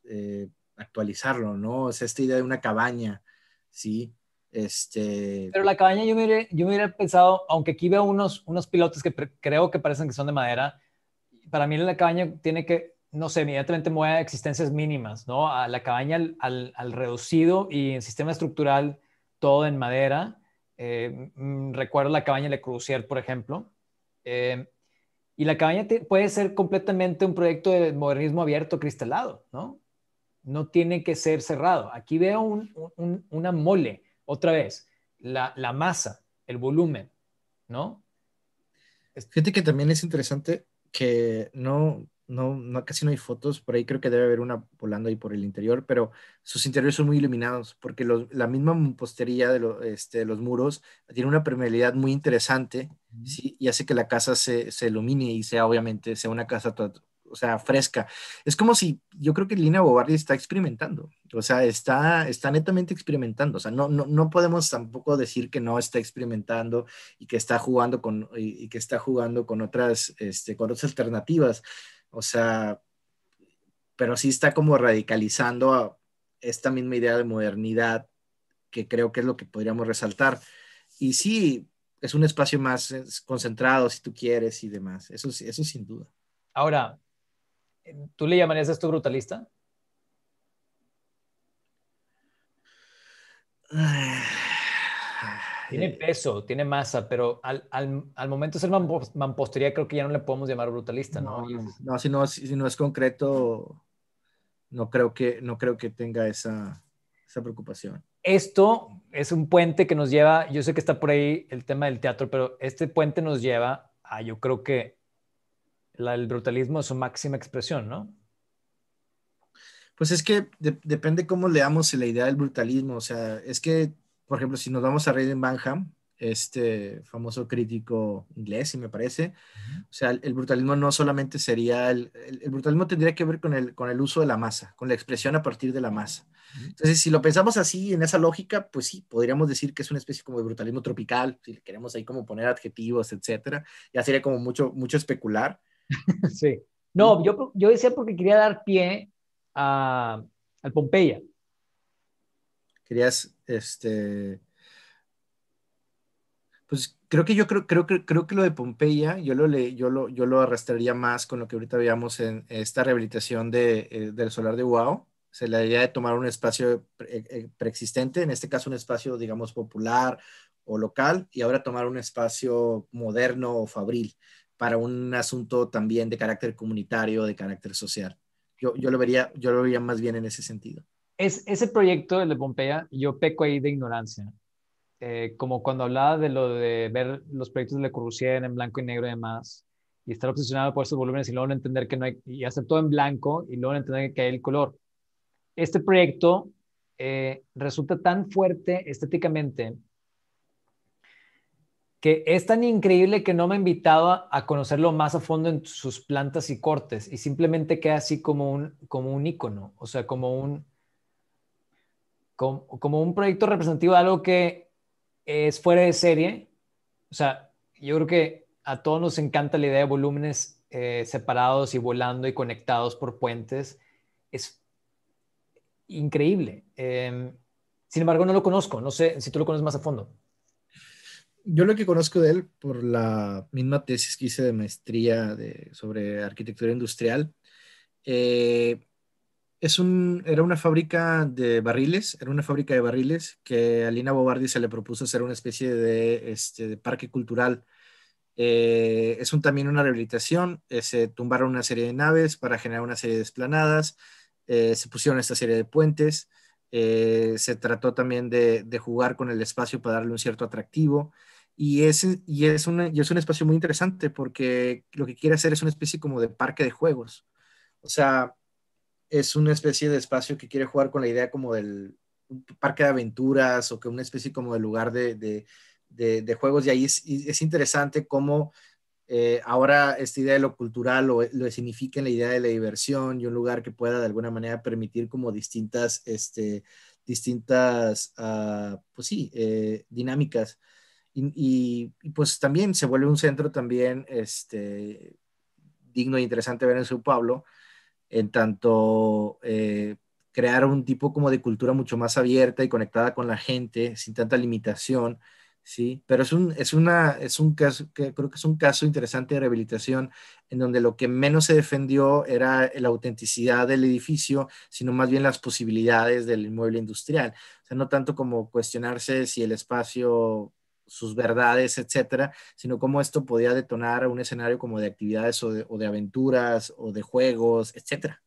eh, actualizarlo, ¿no? O sea, esta idea de una cabaña, ¿sí? Este... Pero la cabaña yo me, hubiera, yo me hubiera pensado, aunque aquí veo unos, unos pilotos que creo que parecen que son de madera, para mí la cabaña tiene que no sé, inmediatamente mueve a existencias mínimas, ¿no? A la cabaña al, reducido y en sistema estructural todo en madera. Eh, mm, recuerdo la cabaña Le Crucier, por ejemplo. Eh, y la cabaña puede ser completamente un proyecto de modernismo abierto, cristalado, ¿no? No tiene que ser cerrado. Aquí veo una mole, otra vez, la, la masa, el volumen, ¿no? Fíjate que también es interesante que no, no, no, casi no hay fotos, por ahí creo que debe haber una volando ahí por el interior, pero sus interiores son muy iluminados porque la misma postería este, de, los muros tiene una permeabilidad muy interesante y hace que la casa se, se, ilumine y sea obviamente sea una casa o sea, fresca. Es como si yo creo que Lina Bobardi está experimentando, o sea, está, está netamente experimentando, o sea, no, no, podemos tampoco decir que no está experimentando y que está jugando con, que está jugando con otras, este, con otras alternativas. O sea, pero sí está como radicalizando a esta misma idea de modernidad que creo que es lo que podríamos resaltar. Y sí, es un espacio más concentrado, si tú quieres, y demás. Eso, sin duda. Ahora, ¿tú le llamarías esto brutalista? Ah. Tiene peso, tiene masa, pero al, momento de ser mampostería creo que ya no le podemos llamar brutalista, ¿no? No, si, no es concreto, no creo que, no creo que tenga esa, preocupación. Esto es un puente que nos lleva, yo sé que está por ahí el tema del teatro, pero este puente nos lleva a, yo creo que el brutalismo es su máxima expresión, ¿no? Pues es que depende cómo leamos la idea del brutalismo, o sea, es que por ejemplo, si nos vamos a Raiden Banham, este famoso crítico inglés, si me parece, o sea, el, brutalismo no solamente sería, el, brutalismo tendría que ver con el, con el uso de la masa, con la expresión a partir de la masa. Entonces, si lo pensamos así, en esa lógica, pues sí, podríamos decir que es una especie como de brutalismo tropical, si le queremos ahí como poner adjetivos, etcétera, ya sería como mucho, mucho especular. [LAUGHS] sí. No, yo, yo decía porque quería dar pie a, al Pompeya querías, este, pues creo que yo creo, creo, que lo de Pompeya, yo lo, le, yo, lo, yo lo arrastraría más con lo que ahorita veíamos en esta rehabilitación eh, del solar de Wow. Se la idea de tomar un espacio eh, eh, preexistente, en este caso un espacio, digamos, popular o local, y ahora tomar un espacio moderno o fabril para un asunto también de carácter comunitario, de carácter social. Yo, lo, vería, yo lo vería más bien en ese sentido es, ese proyecto, el de Pompeya, yo peco ahí de ignorancia. Eh, como cuando hablaba de lo de ver los proyectos de Le Corbusier en blanco y negro y demás, y estar obsesionado por esos volúmenes y luego no entender que no hay, y hacer todo en blanco y luego no entender que hay el color. Este proyecto eh, resulta tan fuerte estéticamente que es tan increíble que no me ha invitado a, conocerlo más a fondo en sus plantas y cortes y simplemente queda así como un, como un ícono, o sea, como un, como, como un proyecto representativo de algo que es fuera de serie. O sea, yo creo que a todos nos encanta la idea de volúmenes eh, separados y volando y conectados por puentes. Es increíble. Em, sin embargo, no lo conozco. No sé si tú lo conoces más a fondo. Yo lo que conozco de él por la misma tesis que hice de maestría de, sobre arquitectura industrial, eh, es un, era una fábrica de barriles, era una fábrica de barriles que a Lina Bobardi se le propuso hacer una especie de, este, parque cultural. Eh, es un, también una rehabilitación, eh, se tumbaron una serie de naves para generar una serie de esplanadas, eh, se pusieron esta serie de puentes, se trató también de, de, jugar con el espacio para darle un cierto atractivo. Y es, y, es y es un espacio muy interesante porque lo que quiere hacer es una especie como de parque de juegos. O sea, es una especie de espacio que quiere jugar con la idea como del parque de aventuras o que una especie como de lugar de, de, juegos. Y ahí es, interesante cómo eh, ahora esta idea de lo cultural lo, lo, significa en la idea de la diversión y un lugar que pueda de alguna manera permitir como distintas, este, distintas, ah, pues sí, eh, dinámicas. Y, pues también se vuelve un centro también este, digno e interesante ver en su Pablo en tanto eh, crear un tipo como de cultura mucho más abierta y conectada con la gente, sin tanta limitación, ¿sí? Pero es un, una, es un caso, que creo que es un caso interesante de rehabilitación en donde lo que menos se defendió era la autenticidad del edificio, sino más bien las posibilidades del inmueble industrial. O sea, no tanto como cuestionarse si el espacio sus verdades, etcétera, sino cómo esto podía detonar un escenario como de actividades o de, aventuras o de juegos, etcétera.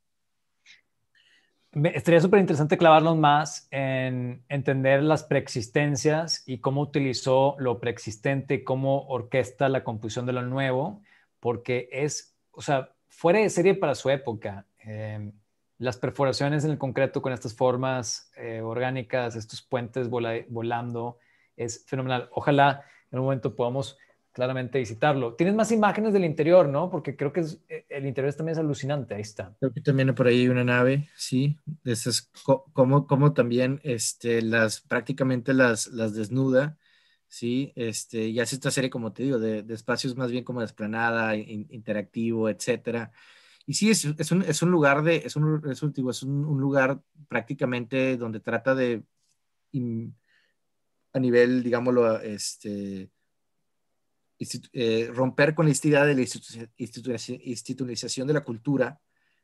Me, estaría súper interesante clavarnos más en entender las preexistencias y cómo utilizó lo preexistente, cómo orquesta la composición de lo nuevo, porque es, o sea, fuera de serie para su época. Em, las perforaciones en el concreto con estas formas eh, orgánicas, estos puentes volando, es fenomenal. Ojalá en un momento podamos claramente visitarlo. Tienes más imágenes del interior, ¿no? Porque creo que eh, el interior también es alucinante. Ahí está. Creo que también por ahí una nave, sí. es como, como también este, las, prácticamente las, las desnuda, sí. Este, y hace esta serie, como te digo, de, espacios más bien como desplanada, interactivo, etcétera. Y sí, es, un, lugar de, es un, es un, es un, lugar prácticamente donde trata de a nivel, digámoslo, este, eh, romper con la idea de la institucionalización de la cultura,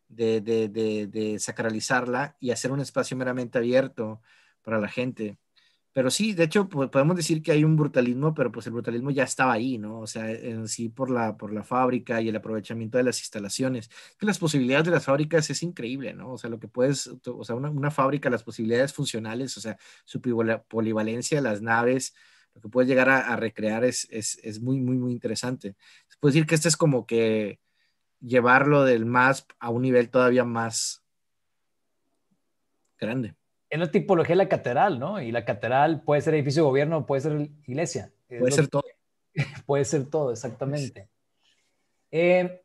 de, de, sacralizarla y hacer un espacio meramente abierto para la gente. Pero sí, de hecho, podemos decir que hay un brutalismo, pero pues el brutalismo ya estaba ahí, ¿no? O sea, en sí por la, por la fábrica y el aprovechamiento de las instalaciones. las posibilidades de las fábricas es increíble, ¿no? O sea, lo que puedes, o sea, una, fábrica, las posibilidades funcionales, o sea, su polivalencia, las naves, lo que puedes llegar a, recrear es, muy, muy, muy interesante. Puedes decir que este es como que llevarlo del MASP a un nivel todavía más grande es la tipología de la catedral, ¿no? Y la catedral puede ser edificio de gobierno, puede ser iglesia. Puede ser todo. [LAUGHS] puede ser todo, exactamente. Eh,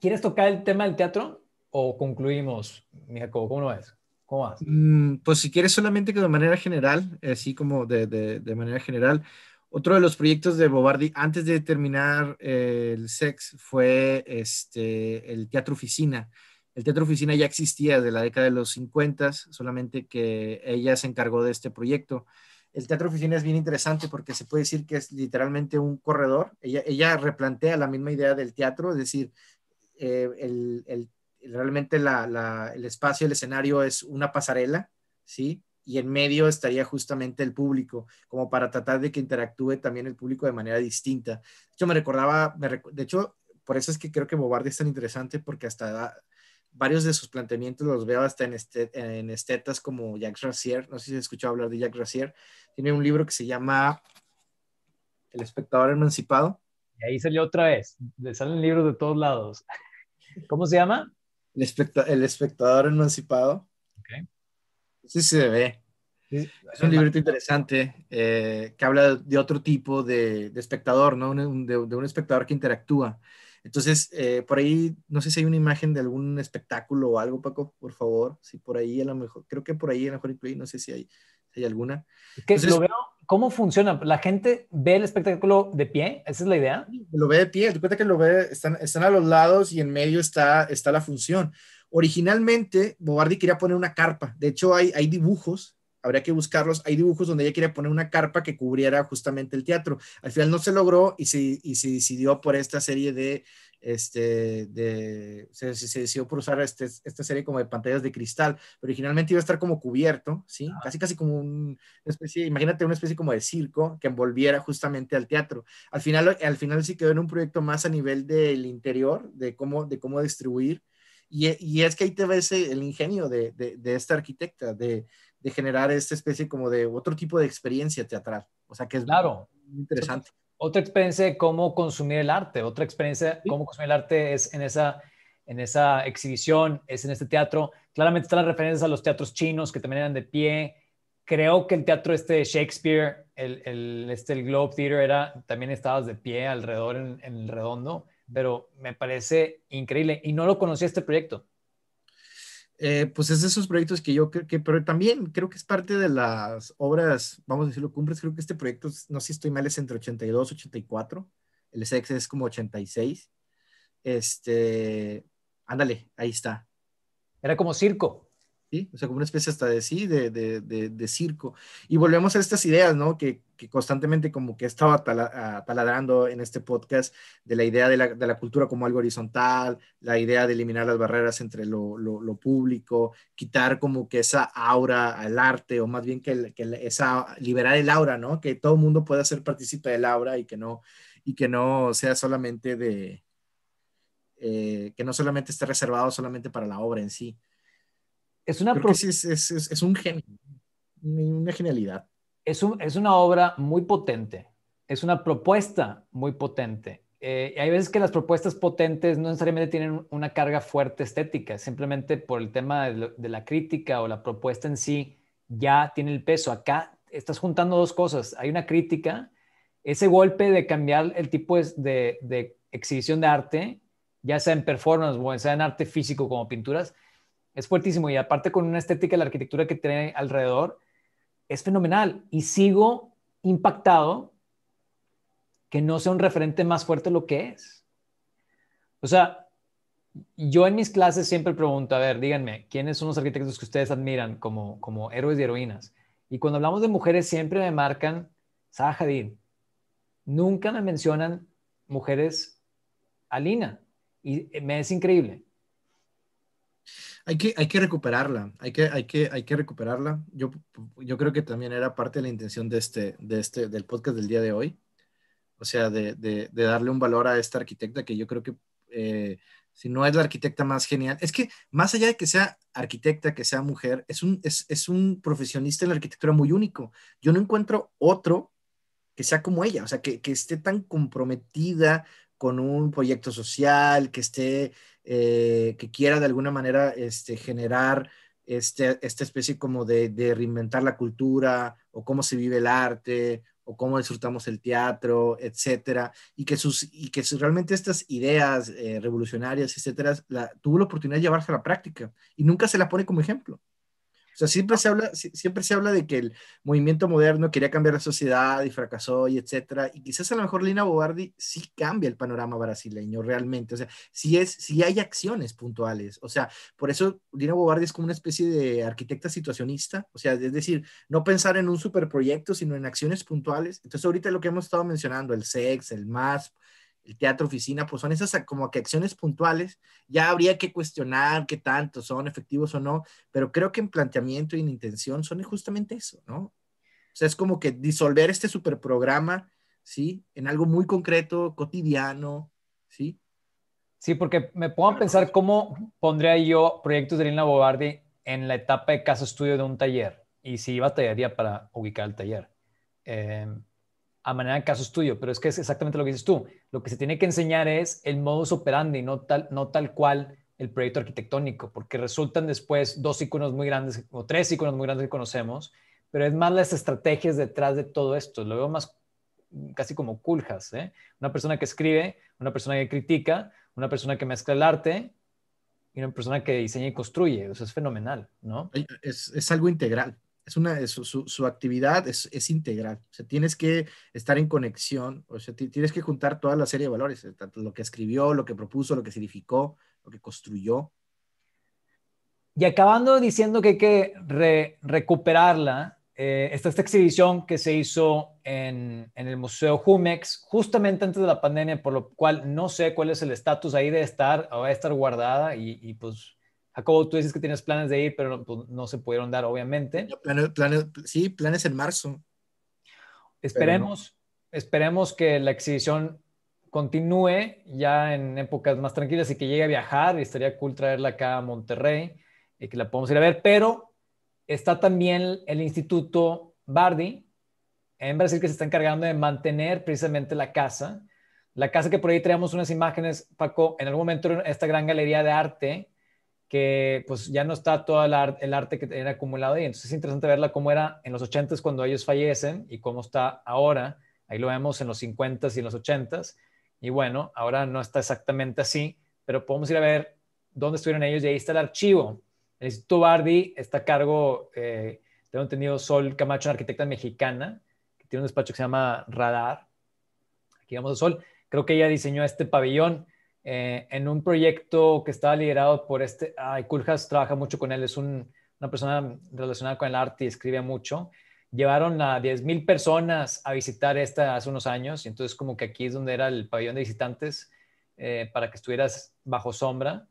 ¿Quieres tocar el tema del teatro o concluimos, Jacobo? ¿Cómo lo ves? ¿Cómo vas? Mm, pues si quieres solamente que de manera general, así eh, como de, de, manera general, otro de los proyectos de Bobardi antes de terminar eh, el SEX fue este, el Teatro Oficina el teatro oficina ya existía desde la década de los 50, solamente que ella se encargó de este proyecto. El teatro oficina es bien interesante porque se puede decir que es literalmente un corredor. Ella, ella replantea la misma idea del teatro, es decir, eh, el, realmente el espacio, el escenario es una pasarela, ¿sí? y en medio estaría justamente el público, como para tratar de que interactúe también el público de manera distinta. De hecho, me recordaba, de hecho, por eso es que creo que Bobardi es tan interesante, porque hasta varios de sus planteamientos los veo hasta en, este, estetas como Jacques Racier. No sé si se escuchado hablar de Jacques Racier. Tiene un libro que se llama El espectador emancipado. Y ahí salió otra vez. Le salen libros de todos lados. [LAUGHS] ¿Cómo se llama? El, espectador emancipado. Okay. Sí se ve. Es un librito interesante eh, que habla de otro tipo de, espectador, ¿no? de un espectador que interactúa entonces, eh, por ahí, no sé si hay una imagen de algún espectáculo o algo, Paco, por favor, si por ahí a lo mejor, creo que por ahí a lo mejor no sé si hay, hay alguna. que lo veo, ¿cómo funciona? ¿La gente ve el espectáculo de pie? ¿Esa es la idea? Lo ve de pie, te cuenta que lo ve, están, a los lados y en medio está, está la función. Originalmente, Bobardi quería poner una carpa, de hecho hay, hay dibujos habría que buscarlos. Hay dibujos donde ella quería poner una carpa que cubriera justamente el teatro. Al final no se logró y se, se decidió por esta serie de, este, de, se, decidió por usar este, esta serie como de pantallas de cristal. originalmente iba a estar como cubierto, ¿sí? Casi, casi como una especie, imagínate una especie como de circo que envolviera justamente al teatro. Al final, al final sí quedó en un proyecto más a nivel del interior, de cómo, de cómo distribuir. Y, es que ahí te ves el ingenio de, de esta arquitecta, de, generar esta especie como de otro tipo de experiencia teatral. O sea, que es claro. interesante. Otra experiencia de cómo consumir el arte, otra experiencia como cómo consumir el arte es en esa, en esa exhibición, es en este teatro. Claramente están las referencias a los teatros chinos que también eran de pie. Creo que el teatro este de Shakespeare, el, este, el Globe Theater, era, también estabas de pie alrededor en, en el redondo, pero me parece increíble. Y no lo conocía este proyecto. Eh, pues es de esos proyectos que yo creo que, pero también creo que es parte de las obras, vamos a decirlo, cumbres. Creo que este proyecto, no sé si estoy mal, es entre 82, 84. El SX es como 86. Este, ándale, ahí está. Era como circo. Sí, o sea, como una especie hasta de sí, de, de circo. Y volvemos a estas ideas, ¿no? Que que constantemente como que estaba taladrando en este podcast de la idea de la, cultura como algo horizontal, la idea de eliminar las barreras entre lo, público, quitar como que esa aura al arte, o más bien que, esa, liberar el aura, ¿no? Que todo el mundo pueda ser partícipe del aura y que no, y que no sea solamente de, eh, que no solamente esté reservado solamente para la obra en sí. Es una... es, es un genio, una genialidad es, una obra muy potente, es una propuesta muy potente. Eh, hay veces que las propuestas potentes no necesariamente tienen una carga fuerte estética, simplemente por el tema de, la crítica o la propuesta en sí ya tiene el peso. Acá estás juntando dos cosas. Hay una crítica, ese golpe de cambiar el tipo de, de exhibición de arte, ya sea en performance o sea en arte físico como pinturas, es fuertísimo. Y aparte con una estética de la arquitectura que tiene alrededor, es fenomenal y sigo impactado que no sea un referente más fuerte lo que es. O sea, yo en mis clases siempre pregunto, a ver, díganme, ¿quiénes son los arquitectos que ustedes admiran como, como héroes y heroínas? Y cuando hablamos de mujeres siempre me marcan Zaha Nunca me mencionan mujeres Alina. Y me es increíble. Hay que, hay que recuperarla, hay que, hay que, hay que recuperarla. Yo, yo creo que también era parte de la intención de este, este, del podcast del día de hoy. O sea, de, darle un valor a esta arquitecta que yo creo que eh, si no es la arquitecta más genial, es que más allá de que sea arquitecta, que sea mujer, es un, es, es un profesionista en la arquitectura muy único. Yo no encuentro otro que sea como ella, o sea, que, que esté tan comprometida con un proyecto social, que esté eh, que quiera de alguna manera este, generar este, esta especie como de, reinventar la cultura o cómo se vive el arte o cómo disfrutamos el teatro, etcétera, y que, sus, y que realmente estas ideas eh, revolucionarias, etcétera, la, tuvo la oportunidad de llevarse a la práctica y nunca se la pone como ejemplo sea, siempre se habla, siempre se habla de que el movimiento moderno quería cambiar la sociedad y fracasó y etcétera. Y quizás a lo mejor Lina Bobardi sí cambia el panorama brasileño realmente. O sea, sí, es, si hay acciones puntuales. O sea, por eso Lina Bobardi es como una especie de arquitecta situacionista. O sea, es decir, no pensar en un superproyecto, sino en acciones puntuales. Entonces, ahorita lo que hemos estado mencionando, el SEX, el MASP, el teatro oficina, pues son esas como que acciones puntuales. Ya habría que cuestionar qué tanto son efectivos o no, pero creo que en planteamiento y en intención son justamente eso, ¿no? O sea, es como que disolver este superprograma, ¿sí? En algo muy concreto, cotidiano, ¿sí? Sí, porque me puedo pensar cómo pondría yo proyectos de Lina Bobardi en la etapa de caso estudio de un taller y si iba a tallería para ubicar el taller. Eh, a manera de caso estudio, pero es que es exactamente lo que dices tú. Lo que se tiene que enseñar es el modus operandi, no tal, no tal cual el proyecto arquitectónico, porque resultan después dos iconos muy grandes o tres iconos muy grandes que conocemos, pero es más las estrategias detrás de todo esto. Lo veo más casi como culjas, ¿eh? Una persona que escribe, una persona que critica, una persona que mezcla el arte y una persona que diseña y construye. Eso es fenomenal, ¿no? Es, es algo integral una, su, su, actividad es, integral. O sea, tienes que estar en conexión, o sea, tienes que juntar toda la serie de valores, eh, tanto lo que escribió, lo que propuso, lo que significó, lo que construyó. Y acabando diciendo que hay que recuperarla, eh, está esta exhibición que se hizo en, el Museo Jumex justamente antes de la pandemia, por lo cual no sé cuál es el estatus ahí de estar, o va a estar guardada y, y pues Jacobo, tú dices que tienes planes de ir, pero no, pues, se pudieron dar, obviamente. sí, planes en marzo. Esperemos, esperemos que la exhibición continúe ya en épocas más tranquilas y que llegue a viajar. Y estaría cool traerla acá a Monterrey y que la podamos ir a ver. Pero está también el Instituto Bardi en Brasil que se está encargando de mantener precisamente la casa. La casa que por ahí traíamos unas imágenes, Paco, en algún momento esta gran galería de arte que pues ya no está todo el, arte que tenían acumulado Y Entonces es interesante verla cómo era en los 80s cuando ellos fallecen y cómo está ahora. Ahí lo vemos en los 50s y en los 80s. Y bueno, ahora no está exactamente así, pero podemos ir a ver dónde estuvieron ellos y ahí está el archivo. El Instituto Bardi está a cargo, eh, tengo entendido, Sol Camacho, una arquitecta mexicana, que tiene un despacho que se llama Radar. Aquí vamos a Sol. Creo que ella diseñó este pabellón eh, en un proyecto que estaba liderado por este, ay, trabaja mucho con él, es una persona relacionada con el arte y escribe mucho. Llevaron a 10.000 personas a visitar esta hace unos años, y entonces como que aquí es donde era el pabellón de visitantes eh, para que estuvieras bajo sombra.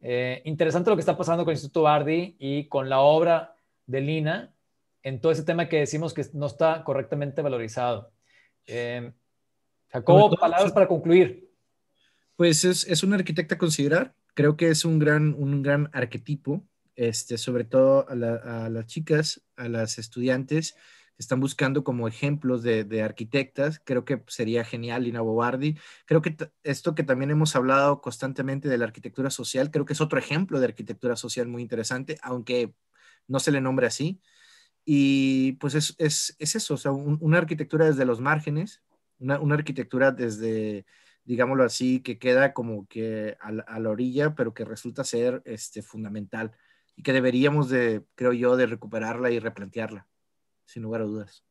Eh, interesante lo que está pasando con el Instituto Bardi y con la obra de Lina en todo ese tema que decimos que no está correctamente valorizado. Eh, Jacobo, palabras para concluir. Pues es, es una arquitecta a considerar. Creo que es un gran, un gran arquetipo, este, sobre todo a, las chicas, a las estudiantes están buscando como ejemplos de, arquitectas. Creo que sería genial Lina Bobardi. Creo que esto que también hemos hablado constantemente de la arquitectura social, creo que es otro ejemplo de arquitectura social muy interesante, aunque no se le nombre así. Y pues es, eso, sea, una arquitectura desde los márgenes, una arquitectura desde digámoslo así, que queda como que a la, orilla, pero que resulta ser este, fundamental y que deberíamos de, creo yo, de recuperarla y replantearla, sin lugar a dudas.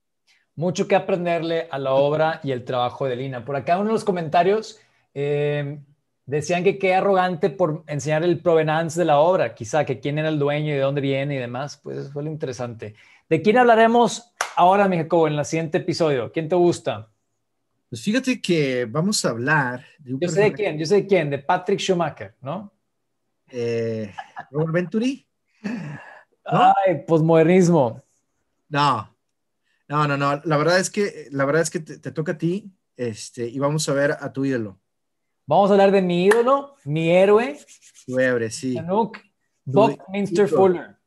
Mucho que aprenderle a la obra y el trabajo de Lina. Por acá uno de los comentarios eh, decían que qué arrogante por enseñar el provenance de la obra, quizá que quién era el dueño y de dónde viene y demás, pues eso fue lo interesante. ¿De quién hablaremos ahora, mi Jacobo, en el siguiente episodio? ¿Quién te gusta? Pues fíjate que vamos a hablar de Yo sé de quién, yo sé de quién, de Patrick Schumacher, ¿no? Eh, Robert Venturi. Ay, posmodernismo. No, no, no, no. La verdad es que, la verdad es que te, toca a ti, este, y vamos a ver a tu ídolo. Vamos a hablar de mi ídolo, mi héroe. Tu héroe, sí. Buckminster Fuller.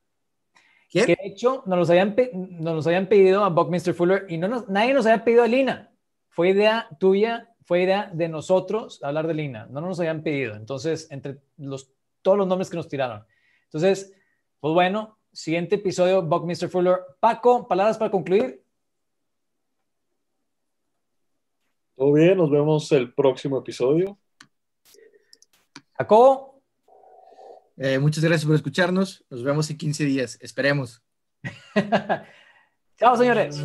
Que de hecho nos, los habían, nos habían pedido a Buckminster Fuller y no nos, nadie nos había pedido a Lina fue idea tuya, fue idea de nosotros hablar de Lina. No nos habían pedido. Entonces, entre todos los nombres que nos tiraron. Entonces, pues bueno, siguiente episodio, Mr. Fuller. Paco, palabras para concluir. Todo bien, nos vemos el próximo episodio. Jacobo. Eh, muchas gracias por escucharnos. Nos vemos en 15 días. Esperemos. [LAUGHS] Chao, señores.